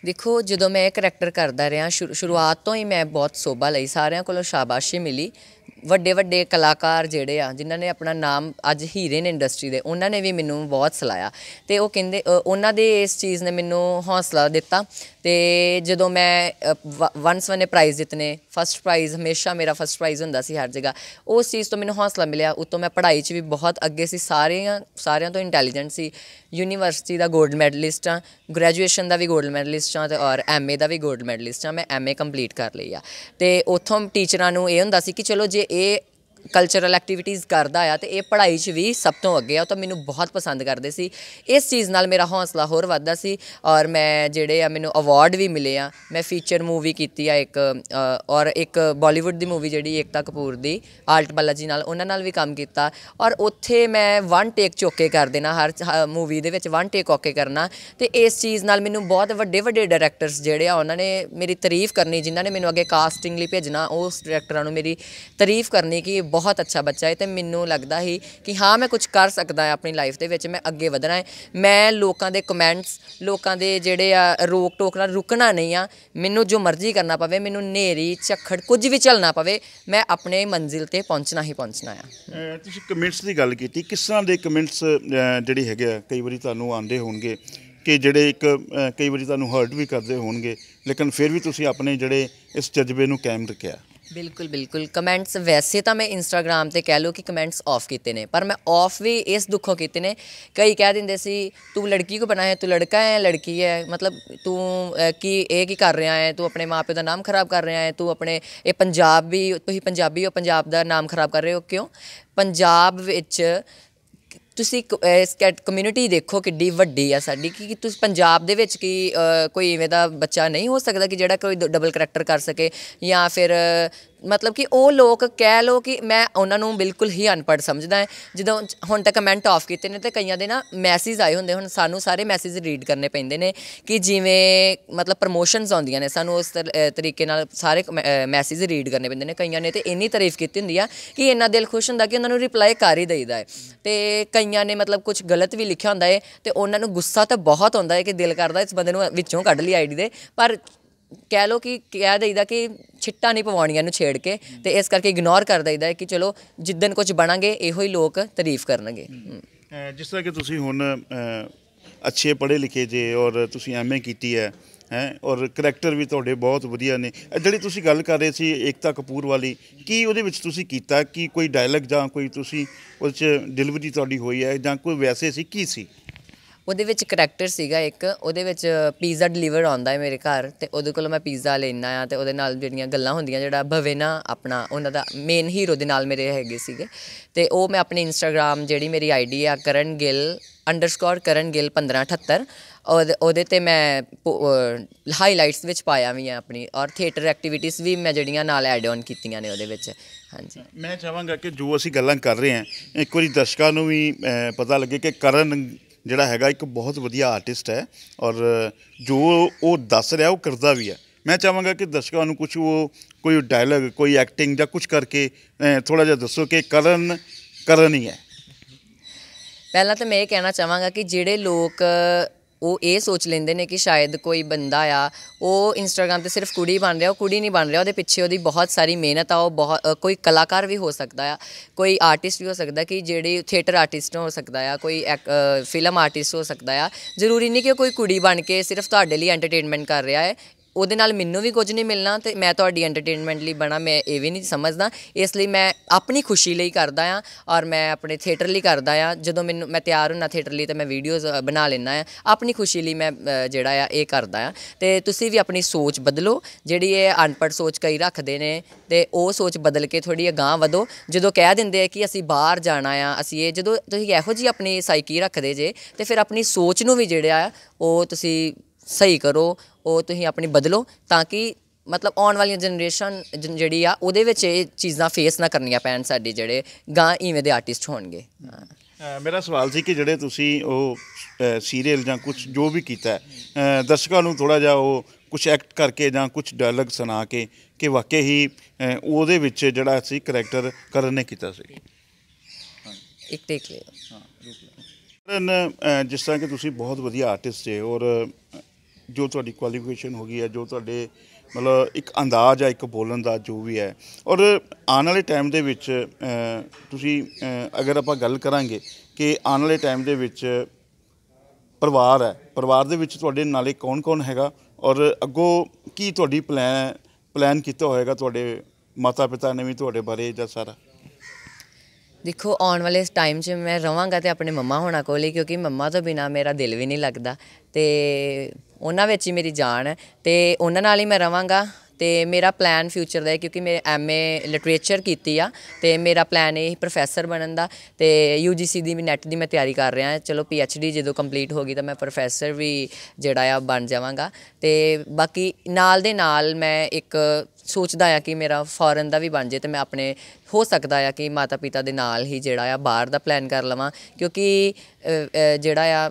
Speaker 2: ਦੇਖੋ ਜਦੋਂ ਮੈਂ ਕੈਰੈਕਟਰ ਕਰਦਾ ਰਿਹਾ ਸ਼ੁਰੂਆਤ ਤੋਂ ਹੀ ਮੈਂ ਬਹੁਤ ਸੋਭਾ ਲਈ ਸਾਰਿਆਂ ਕੋਲੋਂ ਸ਼ਾਬਾਸ਼ੀ ਮਿਲੀ ਵੱਡੇ ਵੱਡੇ ਕਲਾਕਾਰ ਜਿਹੜੇ ਆ ਜਿਨ੍ਹਾਂ ਨੇ ਆਪਣਾ ਨਾਮ ਅੱਜ ਹੀਰੇ ਨੇ ਇੰਡਸਟਰੀ ਦੇ ਉਹਨਾਂ ਨੇ ਵੀ ਮੈਨੂੰ ਬਹੁਤ ਸਲਾਇਆ ਤੇ ਉਹ ਕਹਿੰਦੇ ਉਹਨਾਂ ਦੇ ਇਸ ਚੀਜ਼ ਨੇ ਮੈਨੂੰ ਹੌਸਲਾ ਦਿੱਤਾ ਤੇ ਜਦੋਂ ਮੈਂ ਵਨਸ ਵਨੇ ਪ੍ਰਾਈਜ਼ ਜਿੱਤਨੇ ਫਰਸਟ ਪ੍ਰਾਈਜ਼ ਹਮੇਸ਼ਾ ਮੇਰਾ ਫਰਸਟ ਪ੍ਰਾਈਜ਼ ਹੁੰਦਾ ਸੀ ਹਰ ਜਗ੍ਹਾ ਉਸ ਚੀਜ਼ ਤੋਂ ਮੈਨੂੰ ਹੌਸਲਾ ਮਿਲਿਆ ਉਤੋਂ ਮੈਂ ਪੜ੍ਹਾਈ 'ਚ ਵੀ ਬਹੁਤ ਅੱਗੇ ਸੀ ਸਾਰਿਆਂ ਸਾਰਿਆਂ ਤੋਂ ਇੰਟੈਲੀਜੈਂਟ ਸੀ ਯੂਨੀਵਰਸਿਟੀ ਦਾ 골ਡ ਮੈਡਲਿਸਟ ਆ ਗ੍ਰੈਜੂਏਸ਼ਨ ਦਾ ਵੀ 골ਡ ਮੈਡਲਿਸਟ ਆ ਤੇ ਔਰ ਐਮਏ ਦਾ ਵੀ 골ਡ ਮੈਡਲਿਸਟ ਆ ਮੈਂ ਐਮਏ ਕੰਪਲੀਟ ਕਰ ਲਈ ਆ ਤੇ ਉਥੋਂ ਟੀਚਰਾਂ ਨੂੰ ਇਹ ਹੁੰਦਾ ਸੀ ਕਿ ਚਲੋ ਜੇ ਇਹ ਕਲਚਰਲ ਐਕਟੀਵਿਟੀਜ਼ ਕਰਦਾ ਆ ਤੇ ਇਹ ਪੜ੍ਹਾਈ 'ਚ ਵੀ ਸਭ ਤੋਂ ਅੱਗੇ ਆ ਤਾਂ ਮੈਨੂੰ ਬਹੁਤ ਪਸੰਦ ਕਰਦੇ ਸੀ ਇਸ ਚੀਜ਼ ਨਾਲ ਮੇਰਾ ਹੌਸਲਾ ਹੋਰ ਵੱਧਦਾ ਸੀ ਔਰ ਮੈਂ ਜਿਹੜੇ ਆ ਮੈਨੂੰ ਅਵਾਰਡ ਵੀ ਮਿਲੇ ਆ ਮੈਂ ਫੀਚਰ ਮੂਵੀ ਕੀਤੀ ਆ ਇੱਕ ਔਰ ਇੱਕ ਬਾਲੀਵੁੱਡ ਦੀ ਮੂਵੀ ਜਿਹੜੀ ਏਕਤਾ ਕਪੂਰ ਦੀ ਆਲਟ ਬੱਲਾ ਜੀ ਨਾਲ ਉਹਨਾਂ ਨਾਲ ਵੀ ਕੰਮ ਕੀਤਾ ਔਰ ਉੱਥੇ ਮੈਂ ਵਨ ਟੇਕ ਚੋਕੇ ਕਰ ਦੇਣਾ ਹਰ ਮੂਵੀ ਦੇ ਵਿੱਚ ਵਨ ਟੇਕ ਓਕੇ ਕਰਨਾ ਤੇ ਇਸ ਚੀਜ਼ ਨਾਲ ਮੈਨੂੰ ਬਹੁਤ ਵੱਡੇ ਵੱਡੇ ਡਾਇਰੈਕਟਰਸ ਜਿਹੜੇ ਆ ਉਹਨਾਂ ਨੇ ਮੇਰੀ ਤਾਰੀਫ ਕਰਨੀ ਜਿਨ੍ਹਾਂ ਨੇ ਮੈਨੂੰ ਅੱਗੇ ਕਾਸਟਿੰਗ ਲਈ ਭੇਜਣਾ ਉਸ ਡਾਇਰੈਕਟਰਾਂ ਨੂੰ ਮੇਰੀ ਤਾਰੀਫ ਕਰਨੀ ਕਿ ਬਹੁਤ ਅੱਛਾ ਬੱਚਾ ਹੈ ਤੇ ਮੈਨੂੰ ਲੱਗਦਾ ਹੀ ਕਿ ਹਾਂ ਮੈਂ ਕੁਝ ਕਰ ਸਕਦਾ ਹਾਂ ਆਪਣੀ ਲਾਈਫ ਦੇ ਵਿੱਚ ਮੈਂ ਅੱਗੇ ਵਧਣਾ ਹੈ ਮੈਂ ਲੋਕਾਂ ਦੇ ਕਮੈਂਟਸ ਲੋਕਾਂ ਦੇ ਜਿਹੜੇ ਆ ਰੋਕ ਟੋਕ ਨਾਲ ਰੁਕਣਾ ਨਹੀਂ ਆ ਮੈਨੂੰ ਜੋ ਮਰਜ਼ੀ ਕਰਨਾ ਪਵੇ ਮੈਨੂੰ ਨੇਰੀ ਝੱਖੜ ਕੁਝ ਵੀ ਚੱਲਣਾ ਪਵੇ ਮੈਂ ਆਪਣੇ ਮੰਜ਼ਿਲ ਤੇ ਪਹੁੰਚਣਾ ਹੀ ਪਹੁੰਚਣਾ ਆ
Speaker 1: ਤੁਸੀਂ ਕਮੈਂਟਸ ਦੀ ਗੱਲ ਕੀਤੀ ਕਿਸ ਤਰ੍ਹਾਂ ਦੇ ਕਮੈਂਟਸ ਜਿਹੜੇ ਹੈਗੇ ਆ ਕਈ ਵਾਰੀ ਤੁਹਾਨੂੰ ਆਉਂਦੇ ਹੋਣਗੇ ਕਿ ਜਿਹੜੇ ਇੱਕ ਕਈ ਵਾਰੀ ਤੁਹਾਨੂੰ ਹਰਟ ਵੀ ਕਰਦੇ ਹੋਣਗੇ ਲੇਕਿਨ ਫਿਰ ਵੀ ਤੁਸੀਂ ਆਪਣੇ ਜਿਹੜੇ ਇਸ ਜਜ਼ਬੇ ਨੂੰ ਕਾਇਮ ਰੱਖਿਆ
Speaker 2: ਬਿਲਕੁਲ ਬਿਲਕੁਲ ਕਮੈਂਟਸ ਵੈਸੇ ਤਾਂ ਮੈਂ ਇੰਸਟਾਗ੍ਰam ਤੇ ਕਹਿ ਲੋ ਕਿ ਕਮੈਂਟਸ ਆਫ ਕੀਤੇ ਨੇ ਪਰ ਮੈਂ ਆਫ ਵੀ ਇਸ ਦੁੱਖੋਂ ਕੀਤੇ ਨੇ ਕਈ ਕਹਿ ਦਿੰਦੇ ਸੀ ਤੂੰ ਲੜਕੀ ਕੋ ਬਣਾਇਆ ਤੂੰ ਲੜਕਾ ਹੈ ਲੜਕੀ ਹੈ ਮਤਲਬ ਤੂੰ ਕੀ ਇਹ ਕੀ ਕਰ ਰਿਹਾ ਹੈ ਤੂੰ ਆਪਣੇ ਮਾਪੇ ਦਾ ਨਾਮ ਖਰਾਬ ਕਰ ਰਿਹਾ ਹੈ ਤੂੰ ਆਪਣੇ ਇਹ ਪੰਜਾਬ ਵੀ ਤੁਸੀਂ ਪੰਜਾਬੀ ਹੋ ਪੰਜਾਬ ਦਾ ਨਾਮ ਖਰਾਬ ਕਰ ਰਹੇ ਹੋ ਕਿਉਂ ਪੰਜਾਬ ਵਿੱਚ ਤੁਸੀਂ ਕਮਿਊਨਿਟੀ ਦੇਖੋ ਕਿੱਡੀ ਵੱਡੀ ਆ ਸਾਡੀ ਕਿ ਤੁਸੀਂ ਪੰਜਾਬ ਦੇ ਵਿੱਚ ਕੀ ਕੋਈ ਇਵੇਂ ਦਾ ਬੱਚਾ ਨਹੀਂ ਹੋ ਸਕਦਾ ਕਿ ਜਿਹੜਾ ਕੋਈ ਡਬਲ ਕੈਰੈਕਟਰ ਕਰ ਸਕੇ ਜਾਂ ਫਿਰ ਮਤਲਬ ਕਿ ਉਹ ਲੋਕ ਕਹਿ ਲੋ ਕਿ ਮੈਂ ਉਹਨਾਂ ਨੂੰ ਬਿਲਕੁਲ ਹੀ ਅਨਪੜ੍ਹ ਸਮਝਦਾ ਹਾਂ ਜਦੋਂ ਹੁਣ ਤੱਕ ਕਮੈਂਟ ਆਫ ਕੀਤੇ ਨੇ ਤੇ ਕਈਆਂ ਦੇ ਨਾ ਮੈਸੇਜ ਆਏ ਹੁੰਦੇ ਹੁਣ ਸਾਨੂੰ ਸਾਰੇ ਮੈਸੇਜ ਰੀਡ ਕਰਨੇ ਪੈਂਦੇ ਨੇ ਕਿ ਜਿਵੇਂ ਮਤਲਬ ਪ੍ਰੋਮੋਸ਼ਨਸ ਆਉਂਦੀਆਂ ਨੇ ਸਾਨੂੰ ਉਸ ਤਰੀਕੇ ਨਾਲ ਸਾਰੇ ਮੈਸੇਜ ਰੀਡ ਕਰਨੇ ਪੈਂਦੇ ਨੇ ਕਈਆਂ ਨੇ ਤੇ ਇੰਨੀ ਤਾਰੀਫ ਕੀਤੀ ਹੁੰਦੀ ਆ ਕਿ ਇੰਨਾ ਦਿਲ ਖੁਸ਼ ਹੁੰਦਾ ਕਿ ਉਹਨਾਂ ਨੂੰ ਰਿਪਲਾਈ ਕਰ ਹੀ ਦਈਦਾ ਹੈ ਤੇ ਕਈਆਂ ਨੇ ਮਤਲਬ ਕੁਝ ਗਲਤ ਵੀ ਲਿਖਿਆ ਹੁੰਦਾ ਹੈ ਤੇ ਉਹਨਾਂ ਨੂੰ ਗੁੱਸਾ ਤਾਂ ਬਹੁਤ ਆਉਂਦਾ ਹੈ ਕਿ ਦਿਲ ਕਰਦਾ ਇਸ ਬੰਦੇ ਨੂੰ ਵਿੱਚੋਂ ਕੱਢ ਲਈ ਆਈਡੀ ਦੇ ਪਰ ਕਹਿ ਲੋ ਕਿ ਕਹਿ ਦਈਦਾ ਕਿ ਛਿੱਟਾ ਨਹੀਂ ਪਵਾਉਣੀਆਂ ਨੂੰ ਛੇੜ ਕੇ ਤੇ ਇਸ ਕਰਕੇ ਇਗਨੋਰ ਕਰ ਦਈਦਾ ਕਿ ਚਲੋ ਜਿੱਦਨ ਕੁਝ ਬਣਾਂਗੇ ਇਹੋ ਹੀ ਲੋਕ ਤਾਰੀਫ ਕਰਨਗੇ
Speaker 1: ਜਿਸ ਤਰ੍ਹਾਂ ਕਿ ਤੁਸੀਂ ਹੁਣ ਅੱਛੇ ਪੜ੍ਹੇ ਲਿਖੇ ਜੇ ਔਰ ਤੁਸੀਂ ਐਮਏ ਕੀਤੀ ਹੈ ਹੈ ਔਰ ਕੈਰੈਕਟਰ ਵੀ ਤੁਹਾਡੇ ਬਹੁਤ ਵਧੀਆ ਨੇ ਜਿਹੜੀ ਤੁਸੀਂ ਗੱਲ ਕਰ ਰਹੇ ਸੀ ਏਕਤਾ ਕਪੂਰ ਵਾਲੀ ਕੀ ਉਹਦੇ ਵਿੱਚ ਤੁਸੀਂ ਕੀਤਾ ਕਿ ਕੋਈ ਡਾਇਲੌਗ ਜਾਂ ਕੋਈ ਤੁਸੀਂ ਉਸ ਚ ਡਿਲੀਵਰੀ ਤੁਹਾਡੀ ਹੋਈ ਹੈ ਜਾਂ ਕੋਈ ਵੈਸੇ ਸੀ ਕੀ ਸੀ ਉਹਦੇ
Speaker 2: ਵਿੱਚ ਕੈਰੈਕਟਰ ਸੀਗਾ ਇੱਕ ਉਹਦੇ ਵਿੱਚ ਪੀਜ਼ਾ ਡਿਲੀਵਰ ਆਉਂਦਾ ਹੈ ਮੇਰੇ ਘਰ ਤੇ ਉਹਦੇ ਕੋਲੋਂ ਮੈਂ ਪੀਜ਼ਾ ਲੈਣਾ ਆ ਤੇ ਉਹਦੇ ਨਾਲ ਜਿਹੜੀਆਂ ਗੱਲਾਂ ਹੁੰਦੀਆਂ ਜਿਹੜਾ ਭਵੇਨਾ ਆਪਣਾ ਉਹਨਾਂ ਦਾ ਮੇਨ ਹੀਰੋ ਦੇ ਨਾਲ ਮੇਰੇ ਹੈਗੇ ਸੀਗੇ ਤੇ ਉਹ ਮੈਂ ਆਪਣੇ ਇੰਸਟਾਗ੍ਰam ਜਿਹੜੀ ਮੇਰੀ ਆਈਡੀ ਆ ਕਰਨ ਗਿੱਲ ਅੰਡਰਸਕੋਰ ਕਰਨ ਗਿੱਲ 1578 ਉਹਦੇ ਤੇ ਮੈਂ ਹਾਈਲਾਈਟਸ ਵਿੱਚ ਪਾਇਆ ਵੀ ਆ ਆਪਣੀ ਔਰ ਥੀਏਟਰ ਐਕਟੀਵਿਟੀਜ਼ ਵੀ ਮੈਂ ਜਿਹੜੀਆਂ ਨਾਲ ਐਡ ਆਨ ਕੀਤੀਆਂ ਨੇ ਉਹਦੇ ਵਿੱਚ ਹਾਂਜੀ
Speaker 1: ਮੈਂ ਚਾਹਾਂਗਾ ਕਿ ਜੋ ਅਸੀਂ ਗੱਲਾਂ ਕਰ ਰਹੇ ਹਾਂ ਇੱਕ ਵਾਰੀ ਦਰਸ਼ਕਾਂ ਨੂੰ ਵੀ ਪਤਾ ਲੱਗੇ ਕਿ ਕਰਨ ਜਿਹੜਾ ਹੈਗਾ ਇੱਕ ਬਹੁਤ ਵਧੀਆ ਆਰਟਿਸਟ ਹੈ ਔਰ ਜੋ ਉਹ ਦੱਸ ਰਿਹਾ ਉਹ ਕਰਦਾ ਵੀ ਹੈ ਮੈਂ ਚਾਹਾਂਗਾ ਕਿ ਦਰਸ਼ਕਾਂ ਨੂੰ ਕੁਝ ਉਹ ਕੋਈ ਡਾਇਲੌਗ ਕੋਈ ਐਕਟਿੰਗ ਜਾਂ ਕੁਝ ਕਰਕੇ ਥੋੜਾ ਜਿਹਾ ਦੱਸੋ ਕਿ ਕਰਨ ਕਰਨੀ ਹੈ
Speaker 2: ਪਹਿਲਾਂ ਤਾਂ ਮੈਂ ਇਹ ਕਹਿਣਾ ਚਾਹਾਂਗਾ ਕਿ ਜਿਹੜੇ ਲੋਕ ਉਹ ਇਹ ਸੋਚ ਲੈਂਦੇ ਨੇ ਕਿ ਸ਼ਾਇਦ ਕੋਈ ਬੰਦਾ ਆ ਉਹ ਇੰਸਟਾਗ੍ਰam ਤੇ ਸਿਰਫ ਕੁੜੀ ਬਣ ਰਿਹਾ ਉਹ ਕੁੜੀ ਨਹੀਂ ਬਣ ਰਿਹਾ ਉਹਦੇ ਪਿੱਛੇ ਉਹਦੀ ਬਹੁਤ ਸਾਰੀ ਮਿਹਨਤ ਆ ਉਹ ਬਹੁਤ ਕੋਈ ਕਲਾਕਾਰ ਵੀ ਹੋ ਸਕਦਾ ਆ ਕੋਈ ਆਰਟਿਸਟ ਵੀ ਹੋ ਸਕਦਾ ਕਿ ਜਿਹੜੀ ਥੀਏਟਰ ਆਰਟਿਸਟ ਹੋ ਸਕਦਾ ਆ ਕੋਈ ਫਿਲਮ ਆਰਟਿਸਟ ਹੋ ਸਕਦਾ ਆ ਜ਼ਰੂਰੀ ਨਹੀਂ ਕਿ ਕੋਈ ਕੁੜੀ ਬਣ ਕੇ ਸਿਰਫ ਤੁਹਾਡੇ ਲਈ ਐਂਟਰਟੇਨਮੈਂਟ ਕਰ ਰਿਹਾ ਹੈ ਉਹਦੇ ਨਾਲ ਮੈਨੂੰ ਵੀ ਕੁਝ ਨਹੀਂ ਮਿਲਣਾ ਤੇ ਮੈਂ ਤੁਹਾਡੀ ਐਂਟਰਟੇਨਮੈਂਟ ਲਈ ਬਣਾ ਮੈਂ ਇਹ ਵੀ ਨਹੀਂ ਸਮਝਦਾ ਇਸ ਲਈ ਮੈਂ ਆਪਣੀ ਖੁਸ਼ੀ ਲਈ ਕਰਦਾ ਆ ਔਰ ਮੈਂ ਆਪਣੇ ਥੀਏਟਰ ਲਈ ਕਰਦਾ ਆ ਜਦੋਂ ਮੈਨੂੰ ਮੈਂ ਤਿਆਰ ਹੁੰਨਾ ਥੀਏਟਰ ਲਈ ਤਾਂ ਮੈਂ ਵੀਡੀਓਜ਼ ਬਣਾ ਲੈਣਾ ਆ ਆਪਣੀ ਖੁਸ਼ੀ ਲਈ ਮੈਂ ਜਿਹੜਾ ਆ ਇਹ ਕਰਦਾ ਆ ਤੇ ਤੁਸੀਂ ਵੀ ਆਪਣੀ ਸੋਚ ਬਦਲੋ ਜਿਹੜੀ ਇਹ ਅਨਪੜ ਸੋਚ ਕਈ ਰੱਖਦੇ ਨੇ ਤੇ ਉਹ ਸੋਚ ਬਦਲ ਕੇ ਥੋੜੀ ਅਗਾਹ ਵਧੋ ਜਦੋਂ ਕਹਿ ਦਿੰਦੇ ਆ ਕਿ ਅਸੀਂ ਬਾਹਰ ਜਾਣਾ ਆ ਅਸੀਂ ਇਹ ਜਦੋਂ ਤੁਸੀਂ ਇਹੋ ਜੀ ਆਪਣੀ ਸਾਈਕੀ ਰੱਖਦੇ ਜੇ ਤੇ ਫਿਰ ਆਪਣੀ ਸੋਚ ਨੂੰ ਵੀ ਜਿਹੜਾ ਉਹ ਤੁਸੀਂ ਸਹੀ ਕਰੋ ਉਹ ਤੁਸੀਂ ਆਪਣੀ ਬਦਲੋ ਤਾਂ ਕਿ ਮਤਲਬ ਆਉਣ ਵਾਲੀ ਜਨਰੇਸ਼ਨ ਜਿਹੜੀ ਆ ਉਹਦੇ ਵਿੱਚ ਇਹ ਚੀਜ਼ਾਂ ਫੇਸ ਨਾ ਕਰਨੀਆਂ ਪੈਣ ਸਾਡੇ ਜਿਹੜੇ ਗਾਂ ਇਵੇਂ ਦੇ ਆਰਟਿਸਟ ਹੋਣਗੇ
Speaker 1: ਮੇਰਾ ਸਵਾਲ ਸੀ ਕਿ ਜਿਹੜੇ ਤੁਸੀਂ ਉਹ ਸੀਰੀਅਲ ਜਾਂ ਕੁਝ ਜੋ ਵੀ ਕੀਤਾ ਦਰਸ਼ਕਾਂ ਨੂੰ ਥੋੜਾ ਜਿਹਾ ਉਹ ਕੁਝ ਐਕਟ ਕਰਕੇ ਜਾਂ ਕੁਝ ਡਾਇਲੌਗ ਸੁਣਾ ਕੇ ਕਿ ਵਾਕਈ ਹੀ ਉਹਦੇ ਵਿੱਚ ਜਿਹੜਾ ਸੀ ਕੈਰੈਕਟਰ ਕਰਨ ਨੇ ਕੀਤਾ ਸੀ
Speaker 2: ਇੱਕ ਟੇਕ ਲਿਆ ਹਾਂ
Speaker 1: ਕਰਨ ਜਿਸ ਤਰ੍ਹਾਂ ਕਿ ਤੁਸੀਂ ਬਹੁਤ ਵਧੀਆ ਆਰਟਿਸਟ ਜੇ ਔਰ ਜੋ ਤੁਹਾਡੀ ਕੁਆਲੀਫਿਕੇਸ਼ਨ ਹੋ ਗਈ ਹੈ ਜੋ ਤੁਹਾਡੇ ਮਤਲਬ ਇੱਕ ਅੰਦਾਜ਼ ਆ ਇੱਕ ਬੋਲਣ ਦਾ ਜੋ ਵੀ ਹੈ ਔਰ ਆਉਣ ਵਾਲੇ ਟਾਈਮ ਦੇ ਵਿੱਚ ਤੁਸੀਂ ਅਗਰ ਆਪਾਂ ਗੱਲ ਕਰਾਂਗੇ ਕਿ ਆਉਣ ਵਾਲੇ ਟਾਈਮ ਦੇ ਵਿੱਚ ਪਰਿਵਾਰ ਹੈ ਪਰਿਵਾਰ ਦੇ ਵਿੱਚ ਤੁਹਾਡੇ ਨਾਲੇ ਕੌਣ-ਕੌਣ ਹੈਗਾ ਔਰ ਅੱਗੋ ਕੀ ਤੁਹਾਡੀ ਪਲਾਨ ਪਲਾਨ ਕੀਤਾ ਹੋਏਗਾ ਤੁਹਾਡੇ ਮਾਤਾ ਪਿਤਾ ਨੇ ਵੀ ਤੁਹਾਡੇ ਬਾਰੇ ਜਾਂ ਸਾਰਾ
Speaker 2: ਦੇਖੋ ਆਉਣ ਵਾਲੇ ਟਾਈਮ 'ਚ ਮੈਂ ਰਵਾਂਗਾ ਤੇ ਆਪਣੇ ਮੰਮਾ ਹੋਣਾ ਕੋਲੇ ਕਿਉਂਕਿ ਮੰਮਾ ਤੋਂ ਬਿਨਾ ਮੇਰਾ ਦਿਲ ਵੀ ਨਹੀਂ ਲੱਗਦਾ ਤੇ ਉਹਨਾਂ ਵਿੱਚ ਹੀ ਮੇਰੀ ਜਾਨ ਹੈ ਤੇ ਉਹਨਾਂ ਨਾਲ ਹੀ ਮੈਂ ਰਵਾਂਗਾ ਤੇ ਮੇਰਾ ਪਲਾਨ ਫਿਊਚਰ ਦਾ ਹੈ ਕਿਉਂਕਿ ਮੈਂ ਐਮਏ ਲਿਟਰੇਚਰ ਕੀਤੀ ਆ ਤੇ ਮੇਰਾ ਪਲਾਨ ਇਹ ਪ੍ਰੋਫੈਸਰ ਬਣਨ ਦਾ ਤੇ ਯੂਜੀਸੀ ਦੀ ਵੀ ਨੈਟ ਦੀ ਮੈਂ ਤਿਆਰੀ ਕਰ ਰਿਹਾ ਚਲੋ ਪੀਐਚਡੀ ਜਦੋਂ ਕੰਪਲੀਟ ਹੋ ਗਈ ਤਾਂ ਮੈਂ ਪ੍ਰੋਫੈਸਰ ਵੀ ਜਿਹੜਾ ਆ ਬਣ ਜਾਵਾਂਗਾ ਤੇ ਬਾਕੀ ਨਾਲ ਦੇ ਨਾਲ ਮੈਂ ਇੱਕ ਸੋਚਦਾ ਆ ਕਿ ਮੇਰਾ ਫੋਰਨ ਦਾ ਵੀ ਬਣ ਜੇ ਤੇ ਮੈਂ ਆਪਣੇ ਹੋ ਸਕਦਾ ਆ ਕਿ ਮਾਤਾ ਪਿਤਾ ਦੇ ਨਾਲ ਹੀ ਜਿਹੜਾ ਆ ਬਾਹਰ ਦਾ ਪਲਾਨ ਕਰ ਲਵਾਂ ਕਿਉਂਕਿ ਜਿਹੜਾ ਆ